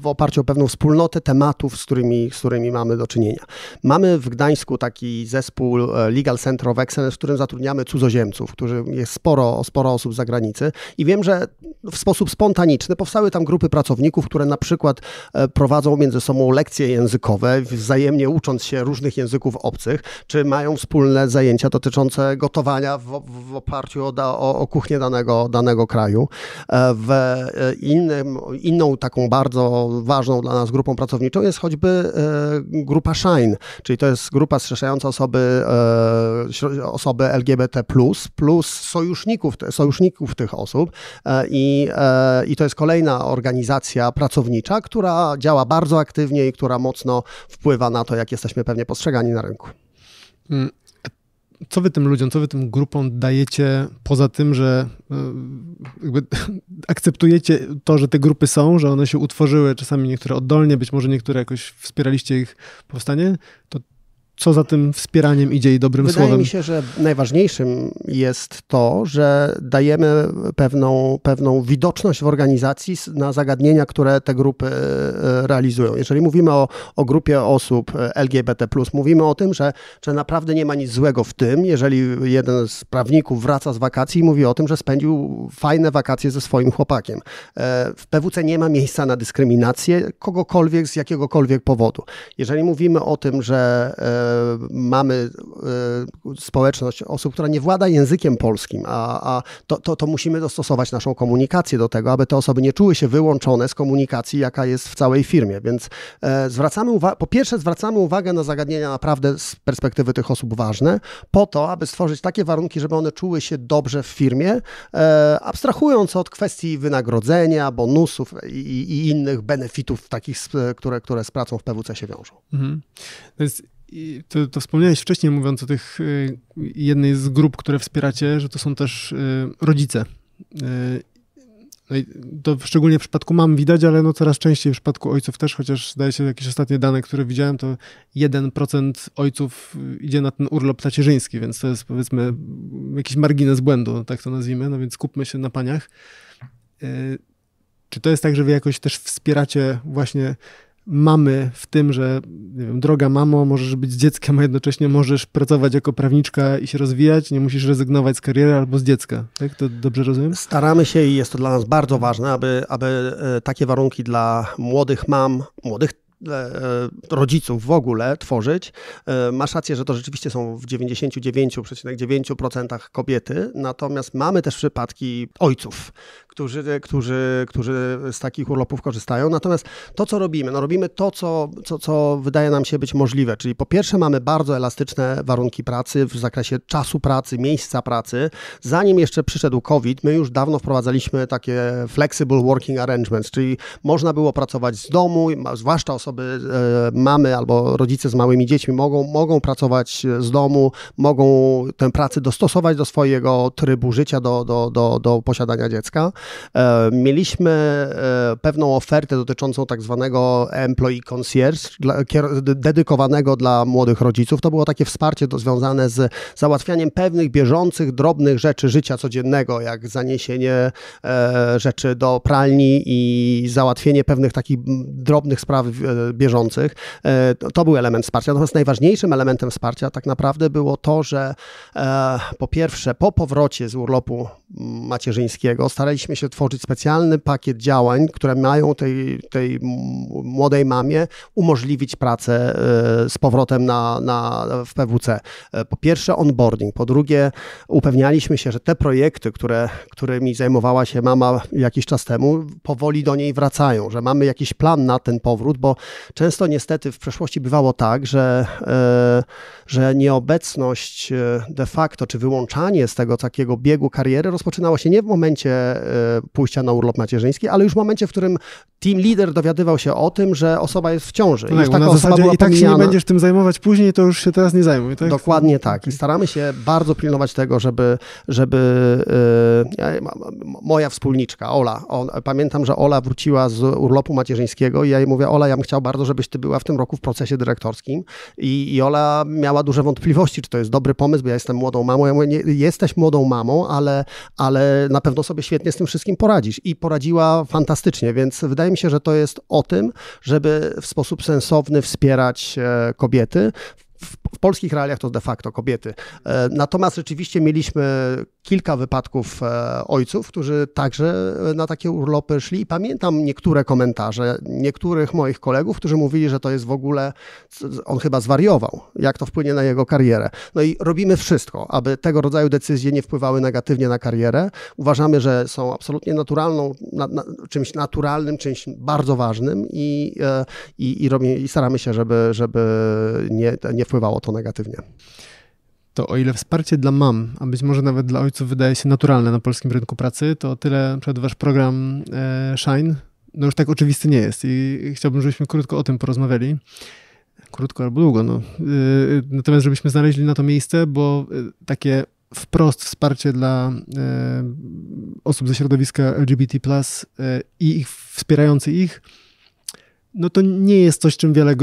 w oparciu o pewną wspólnotę tematów, z którymi, z którymi mamy do czynienia. Mamy w Gdańsku taki zespół e, Legal Center of Excellence, w którym zatrudniamy cudzoziemców, którzy jest sporo, sporo osób z zagranicy i wiem, że w sposób spontaniczny powstały tam grupy pracowników, które na przykład e, prowadzą między sobą lekcje językowe, wzajemnie ucząc się różnych języków obcych, czy mają wspólne zajęcia dotyczące gotowania w, w oparciu o, da, o, o, kuchnię danego, danego kraju. E, w innym, inną taką bardzo ważną dla nas grupą pracowniczą jest choćby grupa Shine, czyli to jest grupa zrzeszająca osoby, e, osoby LGBT, plus sojuszników, sojuszników tych osób. E, I, e, I to jest kolejna organizacja pracownicza, która działa bardzo aktywnie i która mocno wpływa na to, jak jesteśmy pewnie postrzegani na rynku. Mm, co wy tym ludziom, co wy tym grupom dajecie, poza tym, że jakby, akceptujecie to, że te grupy są, że one się utworzyły, czasami niektóre oddolnie, być może niektóre jakoś wspieraliście ich powstanie, to co za tym wspieraniem idzie i dobrym Wydaje słowem? Wydaje mi się, że najważniejszym jest to, że dajemy pewną, pewną widoczność w organizacji na zagadnienia, które te grupy e, e, realizują. Jeżeli mówimy o, o grupie osób e, LGBT, mówimy o tym, że, że naprawdę nie ma nic złego w tym, jeżeli jeden z prawników wraca z wakacji i mówi o tym, że spędził fajne wakacje ze swoim chłopakiem. W PWC nie ma miejsca na dyskryminację kogokolwiek z jakiegokolwiek powodu. Jeżeli mówimy o tym, że mamy e, społeczność osób, która nie włada językiem polskim, a, a to, to, to musimy dostosować naszą komunikację do tego, aby te osoby nie czuły się wyłączone z komunikacji, jaka jest w całej firmie. Więc e, zwracamy uwagę, po pierwsze zwracamy uwagę na zagadnienia naprawdę z perspektywy tych osób ważne, po to, aby stworzyć takie warunki, żeby one czuły się dobrze w firmie, e, abstrahując od kwestii wynagrodzenia, bonusów i, i innych benefitów takich, które, które z pracą w PWC się wiążą. Mhm. To jest i to, to, wspomniałeś wcześniej, mówiąc o tych y, jednej z grup, które wspieracie, że to są też y, rodzice. Y, no to szczególnie w przypadku mam widać, ale no coraz częściej w przypadku ojców też, chociaż zdaje się jakieś ostatnie dane, które widziałem, to 1% ojców idzie na ten urlop tacierzyński, więc to jest powiedzmy jakiś margines błędu, tak to nazwijmy, no więc skupmy się na paniach. Czy to jest tak, że wy jakoś też wspieracie właśnie mamy w tym, że wiem, droga mamo, możesz być z dzieckiem, a jednocześnie możesz pracować jako prawniczka i się rozwijać, nie musisz rezygnować z kariery albo z dziecka. Tak? To dobrze rozumiem? Staramy się i jest to dla nas bardzo ważne, aby, aby e, takie warunki dla młodych mam, młodych e, rodziców w ogóle tworzyć. E, masz rację, że to rzeczywiście są w 99,9% kobiety, natomiast mamy też przypadki ojców, którzy, którzy, którzy z takich urlopów korzystają. Natomiast to, co robimy, no robimy to, co, co, co wydaje nam się być możliwe, czyli po pierwsze mamy bardzo elastyczne warunki pracy w zakresie czasu pracy, miejsca pracy. Zanim jeszcze przyszedł COVID, my już dawno wprowadzaliśmy takie flexible working arrangements, czyli można było pracować z domu, zwłaszcza osoby, e, mamy albo rodzice z małymi dziećmi mogą, mogą pracować z domu, mogą tę pracę dostosować do swojego trybu życia, do, do, do, do posiadania dziecka. E, mieliśmy e, pewną ofertę dotyczącą tak zwanego employee concierge, dedykowanego dla młodych rodziców. To było takie wsparcie do, związane z załatwianiem pewnych bieżących, drobnych rzeczy życia codziennego, jak zaniesienie e, rzeczy do pralni i załatwienie pewnych takich drobnych spraw bieżących. To był element wsparcia. Natomiast najważniejszym elementem wsparcia tak naprawdę było to, że po pierwsze, po powrocie z urlopu macierzyńskiego staraliśmy staraliśmy się tworzyć specjalny pakiet działań, które mają tej, tej młodej mamie umożliwić pracę e, z powrotem na, na, w PWC. E, po pierwsze onboarding, po drugie upewnialiśmy się, że te projekty, które, którymi zajmowała się mama jakiś czas temu, powoli do niej wracają, że mamy jakiś plan na ten powrót, bo często niestety w przeszłości bywało tak, że, e, że nieobecność de facto, czy wyłączanie z tego takiego biegu kariery rozpoczynało się nie w momencie pójścia na urlop macierzyński, ale już w momencie, w którym team leader dowiadywał się o tym, że osoba jest w ciąży. Tak, już taka osoba była I tak pomijana. się nie będziesz tym zajmować później, to już się teraz nie zajmuj, tak? Dokładnie tak. I staramy się bardzo pilnować tego, żeby, żeby e, moja wspólniczka, Ola, on, pamiętam, że Ola wróciła z urlopu macierzyńskiego i ja jej mówię, Ola, ja bym chciał bardzo, żebyś ty była w tym roku w procesie dyrektorskim i, i Ola miała duże wątpliwości, czy to jest dobry pomysł, bo ja jestem młodą mamą. Ja mówię, nie, jesteś młodą mamą, ale, ale na pewno sobie świetnie z tym wszystkim poradzić i poradziła fantastycznie, więc wydaje mi się, że to jest o tym, żeby w sposób sensowny wspierać e, kobiety w w polskich realiach to de facto kobiety. E, natomiast rzeczywiście mieliśmy kilka wypadków e, ojców, którzy także e, na takie urlopy szli i pamiętam niektóre komentarze niektórych moich kolegów, którzy mówili, że to jest w ogóle, on chyba zwariował, jak to wpłynie na jego karierę. No i robimy wszystko, aby tego rodzaju decyzje nie wpływały negatywnie na karierę. Uważamy, że są absolutnie naturalną, na, na, czymś naturalnym, czymś bardzo ważnym i, i, i, robimy, i staramy się, żeby, żeby nie, nie wpływało to negatywnie. To o ile wsparcie dla mam, a być może nawet dla ojców wydaje się naturalne na polskim rynku pracy, to tyle przed wasz program e, Shine no już tak oczywisty nie jest i chciałbym, żebyśmy krótko o tym porozmawiali. Krótko albo długo, no. E, natomiast żebyśmy znaleźli na to miejsce, bo e, takie wprost wsparcie dla osób ze środowiska LGBT+, i ich, wspierający ich, no to nie jest coś, czym wiele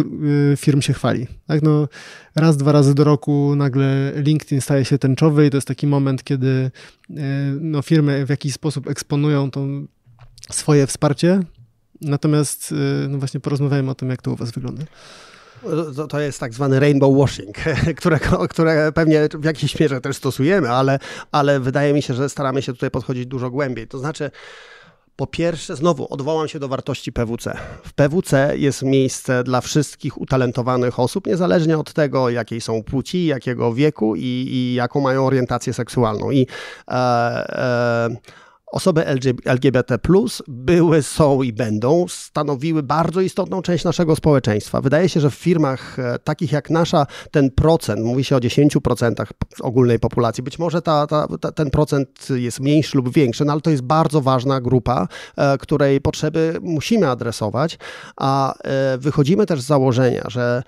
y, firm się chwali. Tak? No, raz, dwa razy do roku nagle LinkedIn staje się tęczowy i to jest taki moment, kiedy y, no, firmy w jakiś sposób eksponują to swoje wsparcie. Natomiast y, no właśnie porozmawiajmy o tym, jak to u Was wygląda. No, to, to, jest tak zwany rainbow washing, które, które pewnie w jakiejś mierze też stosujemy, ale, ale wydaje mi się, że staramy się tutaj podchodzić dużo głębiej. To znaczy, po pierwsze, znowu odwołam się do wartości PWC. W PWC jest miejsce dla wszystkich utalentowanych osób, niezależnie od tego, jakiej są płci, jakiego wieku i, i jaką mają orientację seksualną. I e, e, Osoby LGBT, były, są i będą, stanowiły bardzo istotną część naszego społeczeństwa. Wydaje się, że w firmach e, takich jak nasza ten procent, mówi się o 10% ogólnej populacji, być może ta, ta, ta, ten procent jest mniejszy lub większy, no ale to jest bardzo ważna grupa, e, której potrzeby musimy adresować, a e, wychodzimy też z założenia, że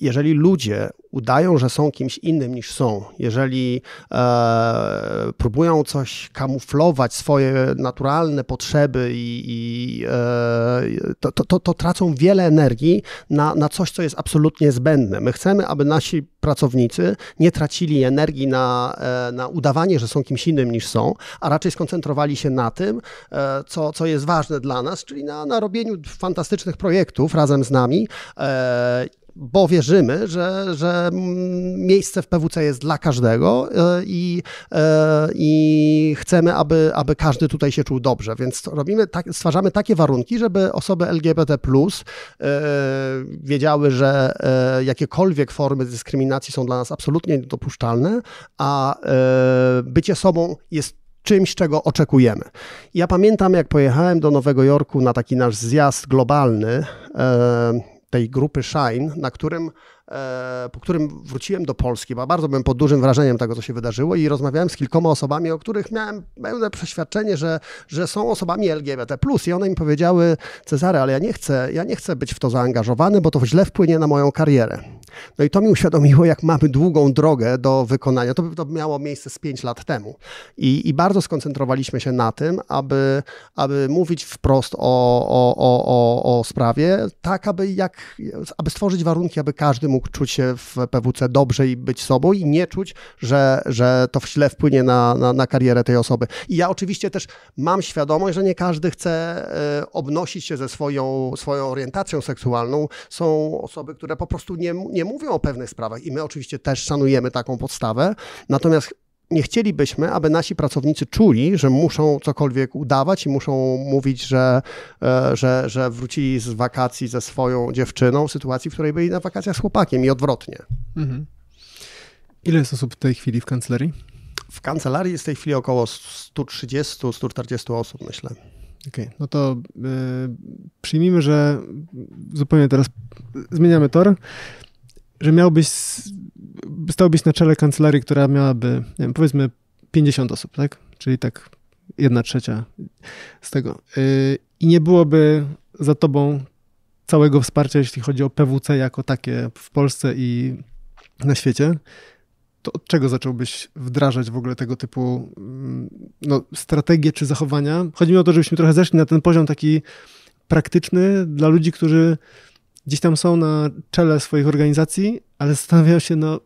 jeżeli ludzie udają, że są kimś innym niż są, jeżeli e, próbują coś kamuflować, swoje naturalne potrzeby i, i e, to, to, to, tracą wiele energii na, na coś, co jest absolutnie zbędne. My chcemy, aby nasi pracownicy nie tracili energii na, e, na udawanie, że są kimś innym niż są, a raczej skoncentrowali się na tym, e, co, co jest ważne dla nas, czyli na, na robieniu fantastycznych projektów razem z nami e, bo wierzymy, że, że mm, miejsce w PWC jest dla każdego e, i, e, i chcemy, aby, aby każdy tutaj się czuł dobrze. Więc robimy tak, stwarzamy takie warunki, żeby osoby LGBT e, wiedziały, że jakiekolwiek formy dyskryminacji są dla nas absolutnie niedopuszczalne, a bycie sobą jest czymś, czego oczekujemy. Ja pamiętam, jak pojechałem do Nowego Jorku na taki nasz zjazd globalny, tej grupy Shine, na którym E, po którym wróciłem do Polski, bo bardzo byłem pod dużym wrażeniem tego, co się wydarzyło i rozmawiałem z kilkoma osobami, o których miałem pełne przeświadczenie, że, że są osobami LGBT+. I one mi powiedziały, Cezary, ale ja nie, chcę, ja nie chcę być w to zaangażowany, bo to źle wpłynie na moją karierę. No i to mi uświadomiło, jak mamy długą drogę do wykonania. To, to miało miejsce z pięć lat temu. I, I, bardzo skoncentrowaliśmy się na tym, aby, aby mówić wprost o, o, o, o, o sprawie, tak aby, jak, aby stworzyć warunki, aby każdy mógł mógł czuć się w PWC dobrze i być sobą i nie czuć, że, że to źle wpłynie na, na, na karierę tej osoby. I ja oczywiście też mam świadomość, że nie każdy chce e, obnosić się ze swoją, swoją orientacją seksualną. Są osoby, które po prostu nie, nie mówią o pewnych sprawach i my oczywiście też szanujemy taką podstawę. Natomiast nie chcielibyśmy, aby nasi pracownicy czuli, że muszą cokolwiek udawać i muszą mówić, że, e, że, że wrócili z wakacji ze swoją dziewczyną w sytuacji, w której byli na wakacjach z chłopakiem i odwrotnie. Mhm. Ile jest osób w tej chwili w kancelarii? W kancelarii jest w tej chwili około 130-140 osób, myślę. Okej, okay, no to y, przyjmijmy, że zupełnie teraz zmieniamy tor że miałbyś, stałbyś na czele kancelarii, która miałaby, wiem, powiedzmy 50 osób, tak? Czyli tak jedna trzecia z tego. Y, I nie byłoby za tobą całego wsparcia, jeśli chodzi o PWC jako takie w Polsce i na świecie, to od czego zacząłbyś wdrażać w ogóle tego typu mm, no, strategie czy zachowania? Chodzi mi o to, żebyśmy trochę zeszli na ten poziom taki praktyczny dla ludzi, którzy gdzieś tam są na czele swoich organizacji, ale zastanawiają się, no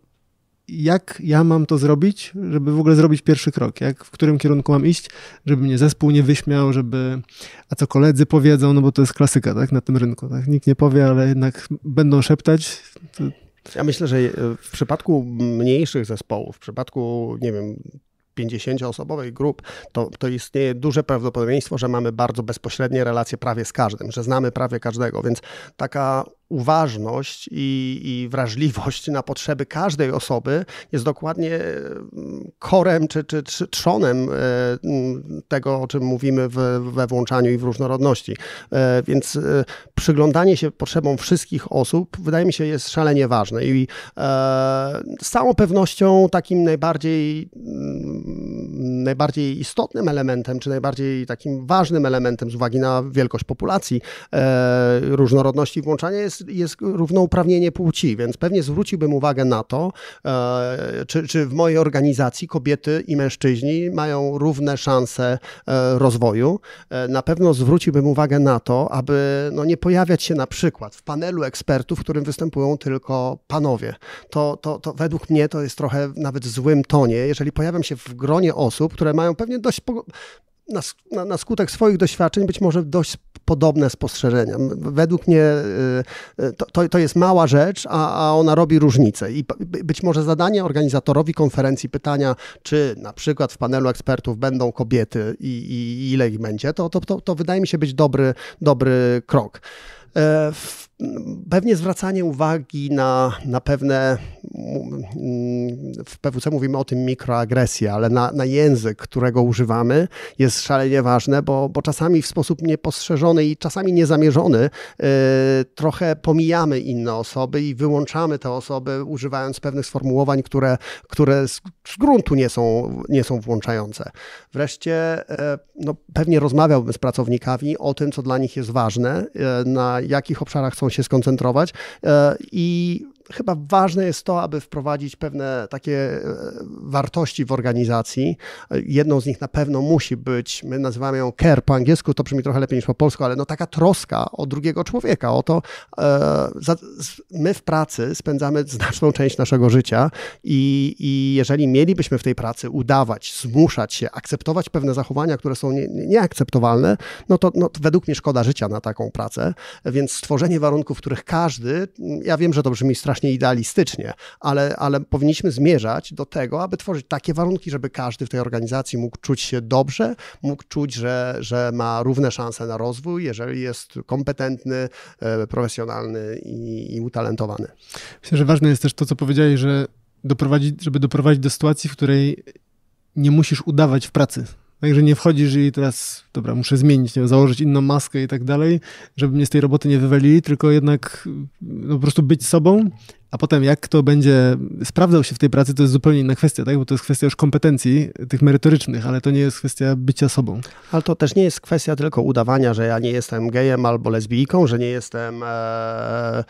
jak ja mam to zrobić, żeby w ogóle zrobić pierwszy krok, jak, w którym kierunku mam iść, żeby mnie zespół nie wyśmiał, żeby, a co koledzy powiedzą, no bo to jest klasyka, tak, na tym rynku, tak, nikt nie powie, ale jednak będą szeptać. To... Ja myślę, że e, w przypadku mniejszych zespołów, w przypadku, nie wiem, 50-osobowej grup, to, to istnieje duże prawdopodobieństwo, że mamy bardzo bezpośrednie relacje prawie z każdym, że znamy prawie każdego, więc taka uważność i, i wrażliwość na potrzeby każdej osoby jest dokładnie mm, korem czy, czy, czy trzonem e, mm, tego, o czym mówimy w, we włączaniu i w różnorodności. E, więc e, przyglądanie się potrzebom wszystkich osób wydaje mi się jest szalenie ważne i z całą pewnością takim najbardziej, mm, najbardziej istotnym elementem, czy najbardziej takim ważnym elementem z uwagi na wielkość populacji różnorodności i włączania jest jest, równouprawnienie płci, więc pewnie zwróciłbym uwagę na to, e, czy, czy w mojej organizacji kobiety i mężczyźni mają równe szanse e, rozwoju. E, na pewno zwróciłbym uwagę na to, aby no, nie pojawiać się na przykład w panelu ekspertów, w którym występują tylko panowie. To, to, to według mnie to jest trochę nawet w złym tonie, jeżeli pojawiam się w gronie osób, które mają pewnie dość na, na, skutek swoich doświadczeń być może dość podobne spostrzeżenia. Według mnie y, y, to, to jest mała rzecz, a, a ona robi różnicę. I być może zadanie organizatorowi konferencji pytania, czy na przykład w panelu ekspertów będą kobiety i, i ile ich będzie, to, to, to, to wydaje mi się być dobry, dobry krok. E, pewnie zwracanie uwagi na, na pewne, w PWC mówimy o tym mikroagresji, ale na, na język, którego używamy, jest szalenie ważne, bo, bo czasami w sposób niepostrzeżony i czasami niezamierzony e, trochę pomijamy inne osoby i wyłączamy te osoby, używając pewnych sformułowań, które, które z, z gruntu nie są, nie są włączające. Wreszcie, e, no, pewnie rozmawiałbym z pracownikami o tym, co dla nich jest ważne, na jakich obszarach chcą się skoncentrować e, i chyba ważne jest to, aby wprowadzić pewne takie e, wartości w organizacji. Jedną z nich na pewno musi być, my nazywamy ją care po angielsku, to brzmi trochę lepiej niż po polsku, ale no taka troska o drugiego człowieka, o to e, my w pracy spędzamy znaczną część naszego życia i, i jeżeli mielibyśmy w tej pracy udawać, zmuszać się, akceptować pewne zachowania, które są nie, nieakceptowalne, no to, no to według mnie szkoda życia na taką pracę, więc stworzenie warunków, w których każdy, ja wiem, że to brzmi strasznie, strasznie idealistycznie, ale, ale powinniśmy zmierzać do tego, aby tworzyć takie warunki, żeby każdy w tej organizacji mógł czuć się dobrze, mógł czuć, że, że ma równe szanse na rozwój, jeżeli jest kompetentny, e, profesjonalny i, i utalentowany. Myślę, że ważne jest też to, co powiedziałeś, że doprowadzić, żeby doprowadzić do sytuacji, w której nie musisz udawać w pracy. Także nie wchodzisz i teraz, dobra, muszę zmienić, nie założyć inną maskę i tak dalej, żeby mnie z tej roboty nie wywalili, tylko jednak no, po prostu być sobą a potem jak kto będzie sprawdzał się w tej pracy, to jest zupełnie inna kwestia, tak? bo to jest kwestia już kompetencji tych merytorycznych, ale to nie jest kwestia bycia sobą. Ale to też nie jest kwestia tylko udawania, że ja nie jestem gejem albo lesbijką, że nie jestem, e, e,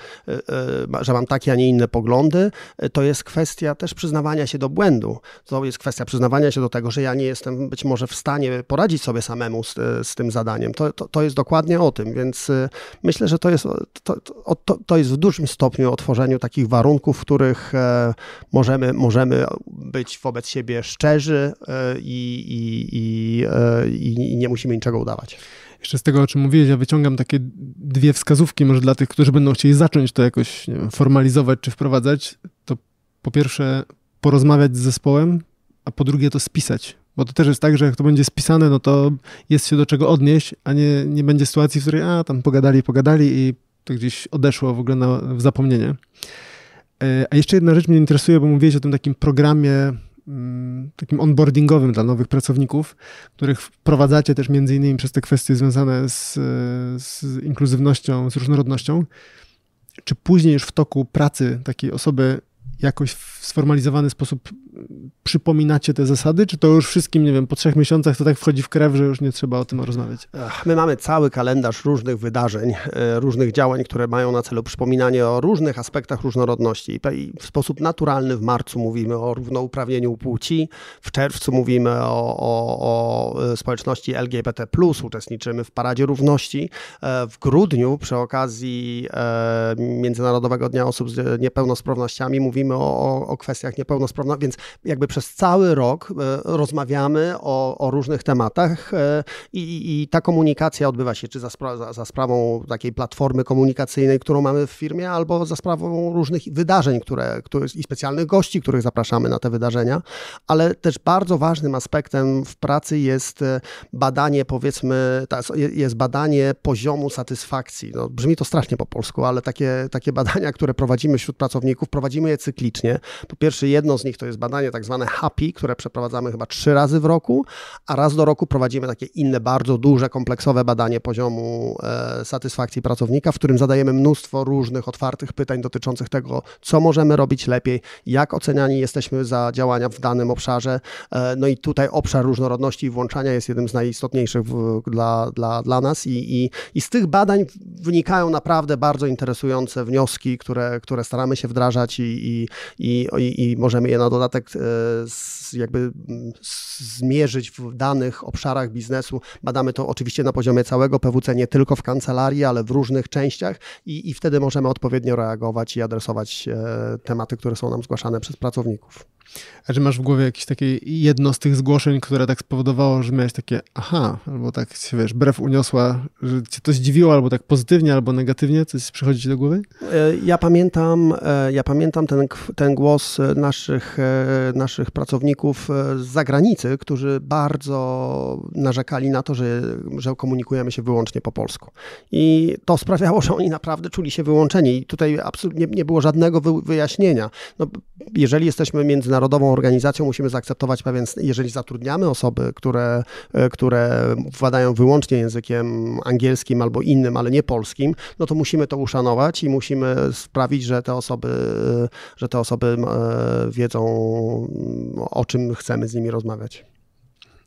e, że mam takie, a nie inne poglądy. To jest kwestia też przyznawania się do błędu. To jest kwestia przyznawania się do tego, że ja nie jestem być może w stanie poradzić sobie samemu z, z tym zadaniem. To, to, to, jest dokładnie o tym, więc e, myślę, że to jest, to, to, to jest w dużym stopniu otworzeniu takich warunków, w których e, możemy, możemy być wobec siebie szczerzy e, i, i, i, e, i nie musimy niczego udawać. Jeszcze z tego, o czym mówiłeś, ja wyciągam takie dwie wskazówki, może dla tych, którzy będą chcieli zacząć to jakoś wiem, formalizować czy wprowadzać. To po pierwsze porozmawiać z zespołem, a po drugie to spisać. Bo to też jest tak, że jak to będzie spisane, no to jest się do czego odnieść, a nie, nie będzie sytuacji, w której a tam pogadali, pogadali i to gdzieś odeszło w ogóle na, w zapomnienie. E, a jeszcze jedna rzecz mnie interesuje, bo mówiłeś o tym takim programie mm, takim onboardingowym dla nowych pracowników, których wprowadzacie też między innymi przez te kwestie związane z, z inkluzywnością, z różnorodnością. Czy później już w toku pracy takiej osoby jakoś w sformalizowany sposób przypominacie te zasady, czy to już wszystkim, nie wiem, po trzech miesiącach to tak wchodzi w krew, że już nie trzeba o tym rozmawiać? My mamy cały kalendarz różnych wydarzeń, e, różnych działań, które mają na celu przypominanie o różnych aspektach różnorodności. I w sposób naturalny w marcu mówimy o równouprawnieniu płci, w czerwcu mówimy o, o, o e, społeczności LGBT+, uczestniczymy w Paradzie Równości. E, w grudniu przy okazji Międzynarodowego Dnia Osób z Niepełnosprawnościami mówimy o, o kwestiach niepełnosprawności, więc jakby przez cały rok e, rozmawiamy o, o różnych tematach e, i, i, ta komunikacja odbywa się czy za, spra za, za, sprawą takiej platformy komunikacyjnej, którą mamy w firmie, albo za sprawą różnych wydarzeń które, które, i specjalnych gości, których zapraszamy na te wydarzenia. Ale też bardzo ważnym aspektem w pracy jest e, badanie, powiedzmy, jest badanie poziomu satysfakcji. No, brzmi to strasznie po polsku, ale takie, takie badania, które prowadzimy wśród pracowników, prowadzimy je cyklicznie. Po pierwsze, jedno z nich to jest badanie, badanie tak zwane HAPI, które przeprowadzamy chyba trzy razy w roku, a raz do roku prowadzimy takie inne, bardzo duże, kompleksowe badanie poziomu e, satysfakcji pracownika, w którym zadajemy mnóstwo różnych otwartych pytań dotyczących tego, co możemy robić lepiej, jak oceniani jesteśmy za działania w danym obszarze. E, no i tutaj obszar różnorodności i włączania jest jednym z najistotniejszych w, dla, dla, dla nas i, i, i z tych badań wynikają naprawdę bardzo interesujące wnioski, które, które staramy się wdrażać i, i, i, i możemy je na dodatek E, jakby mm, zmierzyć w danych obszarach biznesu. Badamy to oczywiście na poziomie całego PWC, nie tylko w kancelarii, ale w różnych częściach i, i wtedy możemy odpowiednio reagować i adresować e, tematy, które są nam zgłaszane przez pracowników. A czy masz w głowie jakieś takie jedno z tych zgłoszeń, które tak spowodowało, że miałeś takie aha, albo tak się wiesz, brew uniosła, że cię to zdziwiło, albo tak pozytywnie, albo negatywnie? Coś przychodzi ci do głowy? E, ja pamiętam, e, ja pamiętam ten, ten głos e, naszych, naszych pracowników z zagranicy, którzy bardzo narzekali na to, że, że komunikujemy się wyłącznie po polsku. I to sprawiało, że oni naprawdę czuli się wyłączeni. I tutaj absolutnie nie było żadnego wyjaśnienia. No, jeżeli jesteśmy między międzynarodową organizacją musimy zaakceptować pewien, jeżeli zatrudniamy osoby, które, e, które władają wyłącznie językiem angielskim albo innym, ale nie polskim, no to musimy to uszanować i musimy sprawić, że te osoby, e, że te osoby e, wiedzą o czym chcemy z nimi rozmawiać.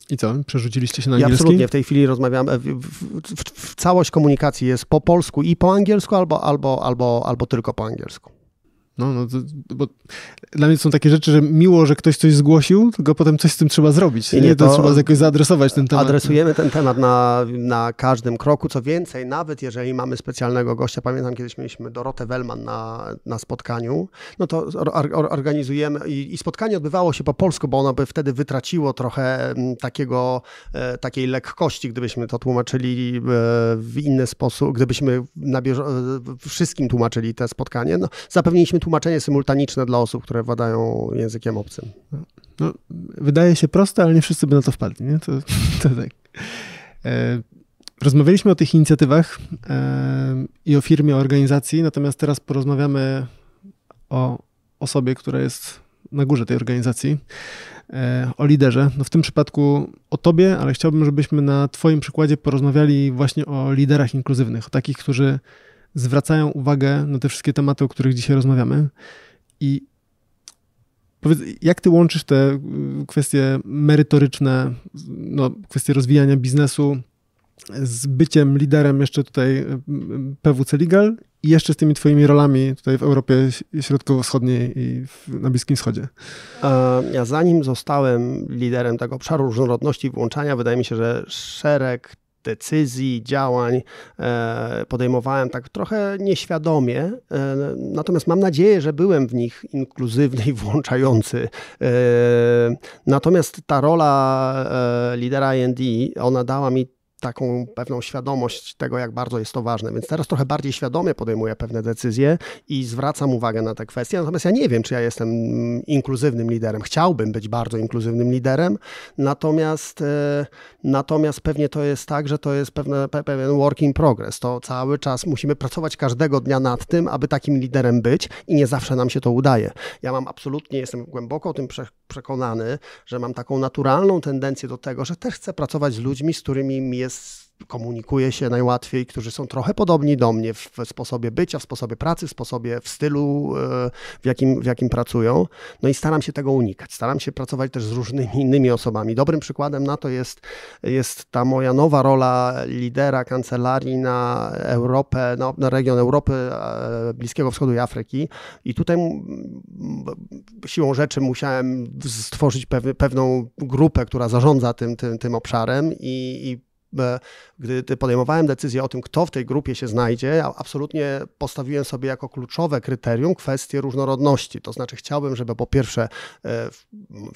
I co? Przerzuciliście się na angielski? Ja absolutnie, w tej chwili rozmawiam. W, w, w, całość komunikacji jest po polsku i po angielsku, albo, albo, albo, albo tylko po angielsku. No, no to, bo dla mnie są takie rzeczy, że miło, że ktoś coś zgłosił, tylko potem coś z tym trzeba zrobić. Nie, nie to, to trzeba jakoś zaadresować ten temat. Adresujemy ten temat na, na każdym kroku. Co więcej, nawet jeżeli mamy specjalnego gościa, pamiętam kiedyś mieliśmy Dorotę Wellman na, na spotkaniu, no to or, organizujemy i, i, spotkanie odbywało się po polsku, bo ono by wtedy wytraciło trochę mm, takiego, e, takiej lekkości, gdybyśmy to tłumaczyli e, w inny sposób, gdybyśmy na bieżo- wszystkim tłumaczyli te spotkanie. No, zapewniliśmy tłumaczenie symultaniczne dla osób, które wadają językiem obcym. No, wydaje się proste, ale nie wszyscy by na to wpadli, nie? To, to tak. E, rozmawialiśmy o tych inicjatywach e, i o firmie, o organizacji, natomiast teraz porozmawiamy o osobie, która jest na górze tej organizacji, e, o liderze. No w tym przypadku o tobie, ale chciałbym, żebyśmy na Twoim przykładzie porozmawiali właśnie o liderach inkluzywnych, o takich, którzy zwracają uwagę na te wszystkie tematy, o których dzisiaj rozmawiamy. I powiedz, jak ty łączysz te y, kwestie merytoryczne, no, kwestie rozwijania biznesu z byciem liderem jeszcze tutaj y, y, PWC Legal i jeszcze z tymi twoimi rolami tutaj w Europie Środkowo-Wschodniej i w, na Bliskim Wschodzie? Ja zanim zostałem liderem tego obszaru różnorodności i włączania, wydaje mi się, że szereg decyzji, działań e, podejmowałem tak trochę nieświadomie, e, natomiast mam nadzieję, że byłem w nich inkluzywny i włączający. E, natomiast ta rola lidera IND, ona dała mi taką pewną świadomość tego, jak bardzo jest to ważne. Więc teraz trochę bardziej świadomie podejmuję pewne decyzje i zwracam uwagę na te kwestie. Natomiast ja nie wiem, czy ja jestem mm, inkluzywnym liderem. Chciałbym być bardzo inkluzywnym liderem, natomiast, e, natomiast pewnie to jest tak, że to jest pewne, pewien work in progress. To cały czas musimy pracować każdego dnia nad tym, aby takim liderem być i nie zawsze nam się to udaje. Ja mam absolutnie, jestem głęboko o tym przekonany, że mam taką naturalną tendencję do tego, że też chcę pracować z ludźmi, z którymi mi jest jest, komunikuje się najłatwiej, którzy są trochę podobni do mnie w, sposobie bycia, w sposobie pracy, w sposobie, w stylu, e, w jakim, w jakim pracują. No i staram się tego unikać. Staram się pracować też z różnymi innymi osobami. Dobrym przykładem na to jest, jest ta moja nowa rola lidera kancelarii na Europę, na, na region Europy, e, Bliskiego Wschodu i Afryki. I tutaj siłą rzeczy musiałem stworzyć pewną grupę, która zarządza tym, tym, tym obszarem i, i E, gdy podejmowałem decyzję o tym, kto w tej grupie się znajdzie, absolutnie postawiłem sobie jako kluczowe kryterium kwestię różnorodności. To znaczy, chciałbym, żeby po pierwsze, e, w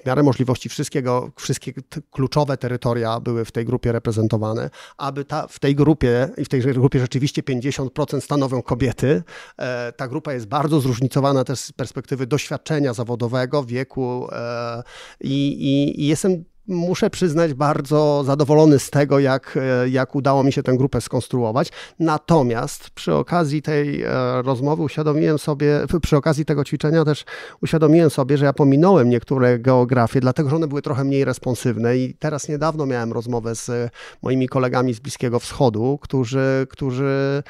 miarę możliwości wszystkiego, wszystkie kluczowe terytoria były w tej grupie reprezentowane, aby ta, w tej grupie i w tej grupie rzeczywiście 50% stanowią kobiety. E, ta grupa jest bardzo zróżnicowana też z perspektywy doświadczenia zawodowego, wieku i, i, i jestem muszę przyznać, bardzo zadowolony z tego, jak, e, jak udało mi się tę grupę skonstruować. Natomiast przy okazji tej e, rozmowy uświadomiłem sobie, przy okazji tego ćwiczenia też uświadomiłem sobie, że ja pominąłem niektóre geografie, dlatego że one były trochę mniej responsywne i teraz niedawno miałem rozmowę z e, moimi kolegami z Bliskiego Wschodu, którzy, którzy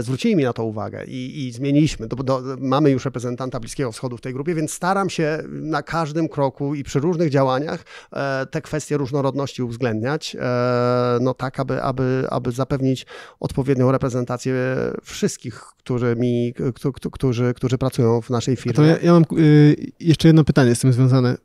zwrócili mi na to uwagę i, i zmieniliśmy. Do, do, mamy już reprezentanta Bliskiego Wschodu w tej grupie, więc staram się na każdym kroku i przy różnych działaniach te kwestie różnorodności uwzględniać, e, no tak, aby, aby, aby zapewnić odpowiednią reprezentację wszystkich, którymi, którzy, którzy pracują w naszej firmie. to ja, ja mam y, jeszcze jedno pytanie z tym związane.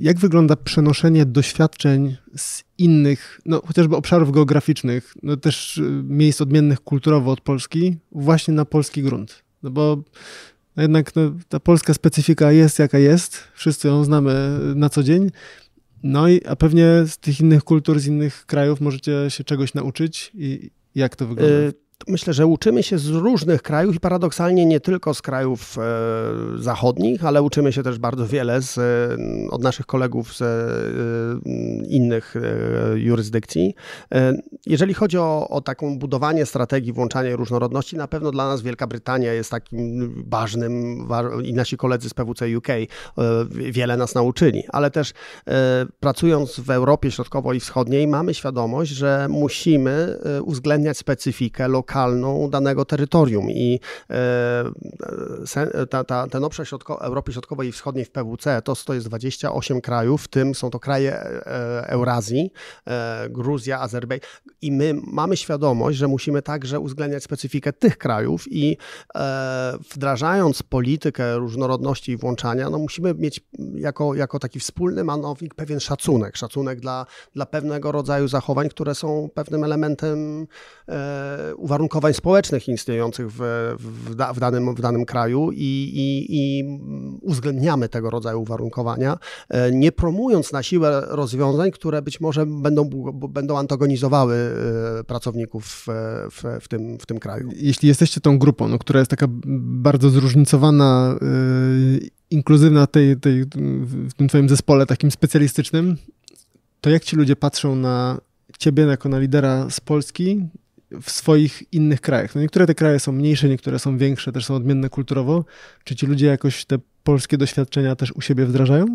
Jak wygląda przenoszenie doświadczeń z innych, no chociażby obszarów geograficznych, no też y, miejsc odmiennych kulturowo od Polski, właśnie na polski grunt? No bo no jednak no, ta polska specyfika jest jaka jest, wszyscy ją znamy y, na co dzień, no i a pewnie z tych innych kultur, z innych krajów możecie się czegoś nauczyć i jak to wygląda? Y myślę, że uczymy się z różnych krajów i paradoksalnie nie tylko z krajów e, zachodnich, ale uczymy się też bardzo wiele z, e, od naszych kolegów z e, innych jurysdykcji. Jeżeli chodzi o, o taką budowanie strategii włączania różnorodności, na pewno dla nas Wielka Brytania jest takim ważnym i nasi koledzy z PWC UK wiele nas nauczyli, ale też pracując w Europie Środkowo- i Wschodniej mamy świadomość, że musimy uwzględniać specyfikę lokalną lokalną danego terytorium i e, e, ta, ta, ten obszar środko, Europy Środkowej i Wschodniej w PWC to, to jest 28 krajów, w tym są to kraje e, Eurazji, Gruzja, Azerbejdżan i my mamy świadomość, że musimy także uwzględniać specyfikę tych krajów i wdrażając politykę różnorodności i włączania, no musimy mieć jako, jako taki wspólny manownik pewien szacunek, szacunek dla, dla pewnego rodzaju zachowań, które są pewnym elementem E, uwarunkowań społecznych istniejących w, w, w, danym, w danym kraju i, i, i uwzględniamy tego rodzaju uwarunkowania, e, nie promując na siłę rozwiązań, które być może będą, będą antagonizowały e, pracowników w, w, tym, w tym kraju. Jeśli jesteście tą grupą, no, która jest taka bardzo zróżnicowana, yy, inkluzywna tej, tej, w tym twoim zespole takim specjalistycznym, to jak ci ludzie patrzą na ciebie jako na lidera z Polski, w swoich innych krajach. No niektóre te kraje są mniejsze, niektóre są większe, też są odmienne kulturowo. Czy ci ludzie jakoś te polskie doświadczenia też u siebie wdrażają?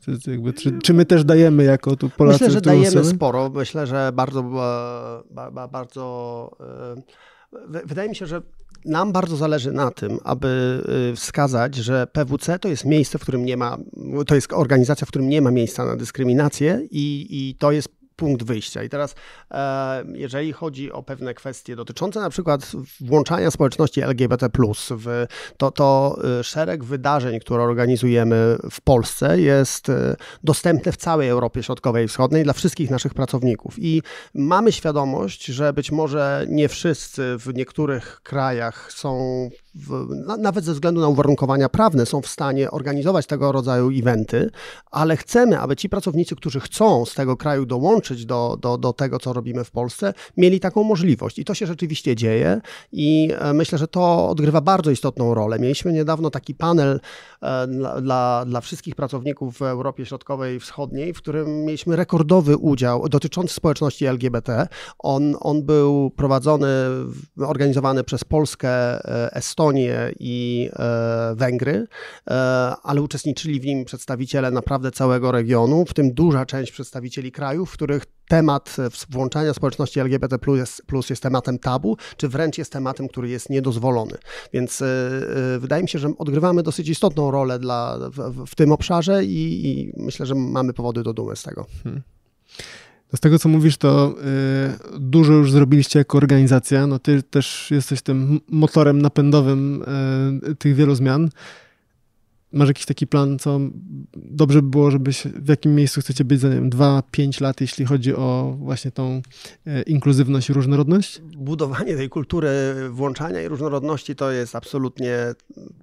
Czy, jakby, czy, czy my też dajemy jako tu Polacy? Myślę, że dajemy sporo. Myślę, że bardzo, e, bardzo... E, wydaje mi się, że nam bardzo zależy na tym, aby e, wskazać, że PWC to jest miejsce, w którym nie ma, to jest organizacja, w którym nie ma miejsca na dyskryminację i, i to jest punkt wyjścia. I teraz, e, jeżeli chodzi o pewne kwestie dotyczące na przykład włączania społeczności LGBT, w, to, to e, szereg wydarzeń, które organizujemy w Polsce, jest e, dostępny w całej Europie Środkowej i Wschodniej dla wszystkich naszych pracowników. I mamy świadomość, że być może nie wszyscy w niektórych krajach są w, nawet ze względu na uwarunkowania prawne są w stanie organizować tego rodzaju eventy, ale chcemy, aby ci pracownicy, którzy chcą z tego kraju dołączyć do, do, do tego, co robimy w Polsce, mieli taką możliwość. I to się rzeczywiście dzieje i e, myślę, że to odgrywa bardzo istotną rolę. Mieliśmy niedawno taki panel e, dla, dla wszystkich pracowników w Europie Środkowej i Wschodniej, w którym mieliśmy rekordowy udział dotyczący społeczności LGBT. On, on był prowadzony, organizowany przez Polskę, e, Estonię, Estonię i e, Węgry, e, ale uczestniczyli w nim przedstawiciele naprawdę całego regionu, w tym duża część przedstawicieli krajów, w których temat e, włączania społeczności LGBT plus, plus jest tematem tabu, czy wręcz jest tematem, który jest niedozwolony. Więc wydaje mi się, że odgrywamy dosyć istotną rolę dla, w, w tym obszarze i, i myślę, że mamy powody do dumy z tego. Hmm z tego, co mówisz, to y, dużo już zrobiliście jako organizacja. No, ty też jesteś tym motorem napędowym y, tych wielu zmian masz jakiś taki plan, co dobrze by było, żebyś w jakim miejscu chcecie być za, nie wiem, 2-5 lat, jeśli chodzi o właśnie tą e, inkluzywność i różnorodność? Budowanie tej kultury włączania i różnorodności to jest absolutnie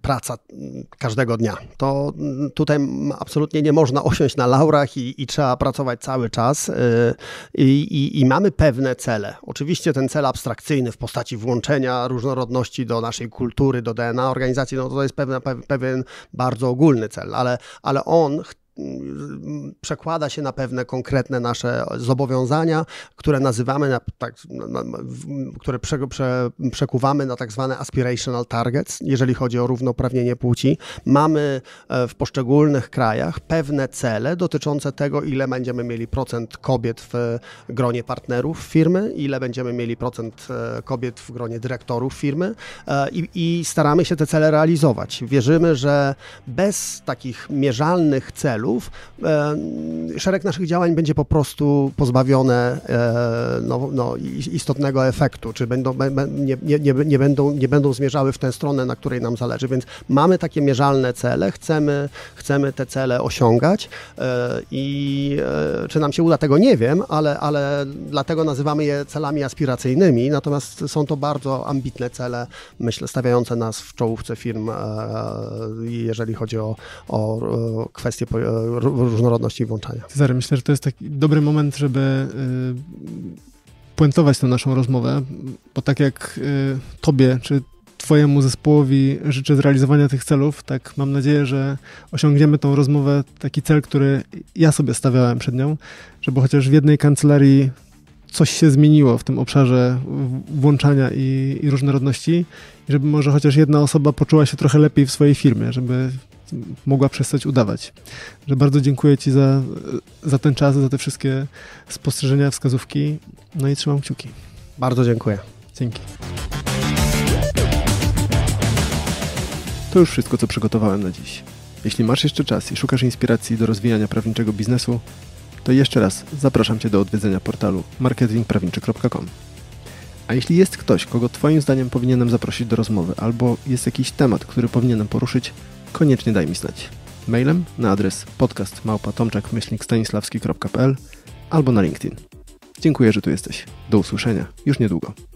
praca mm, każdego dnia. To mm, tutaj absolutnie nie można osiąść na laurach i, i trzeba pracować cały czas e, I, i, I, mamy pewne cele. Oczywiście ten cel abstrakcyjny w postaci włączenia różnorodności do naszej kultury, do DNA organizacji, no to jest pewien bardzo bardzo ogólny cel, ale, ale on przekłada się na pewne konkretne nasze zobowiązania, które nazywamy, na, tak, na, które prze, prze, przekuwamy na tak zwane aspirational targets, jeżeli chodzi o równouprawnienie płci. Mamy e, w poszczególnych krajach pewne cele dotyczące tego, ile będziemy mieli procent kobiet w gronie partnerów firmy, ile będziemy mieli procent e, kobiet w gronie dyrektorów firmy e, i, i staramy się te cele realizować. Wierzymy, że bez takich mierzalnych celów, celów. E, szereg naszych działań będzie po prostu pozbawione e, no, no, istotnego efektu, czy będą, nie, nie, nie, będą, nie będą zmierzały w tę stronę, na której nam zależy. Więc mamy takie mierzalne cele, chcemy, chcemy te cele osiągać e, i czy nam się uda, tego nie wiem, ale, ale dlatego nazywamy je celami aspiracyjnymi, natomiast są to bardzo ambitne cele, myślę, stawiające nas w czołówce firm, jeżeli chodzi o, o kwestie różnorodności i włączania. Cezary, myślę, że to jest taki dobry moment, żeby y, puentować tę naszą rozmowę, bo tak jak y, tobie, czy Twojemu zespołowi życzę zrealizowania tych celów. Tak, mam nadzieję, że osiągniemy tą rozmowę, taki cel, który ja sobie stawiałem przed nią, żeby chociaż w jednej kancelarii coś się zmieniło w tym obszarze włączania i, i różnorodności, i żeby może chociaż jedna osoba poczuła się trochę lepiej w swojej firmie, żeby mogła przestać udawać. Że bardzo dziękuję Ci za, za ten czas, za te wszystkie spostrzeżenia, wskazówki. No i trzymam kciuki. Bardzo dziękuję. Dzięki. To już wszystko, co przygotowałem na dziś. Jeśli masz jeszcze czas i szukasz inspiracji do rozwijania prawniczego biznesu, to jeszcze raz zapraszam Cię do odwiedzenia portalu marketingprawniczy.com. A jeśli jest ktoś, kogo Twoim zdaniem powinienem zaprosić do rozmowy, albo jest jakiś temat, który powinienem poruszyć, koniecznie daj mi znać. Mailem na adres podcastmałpatomczak-stanisławski.pl albo na LinkedIn. Dziękuję, że tu jesteś. Do usłyszenia już niedługo.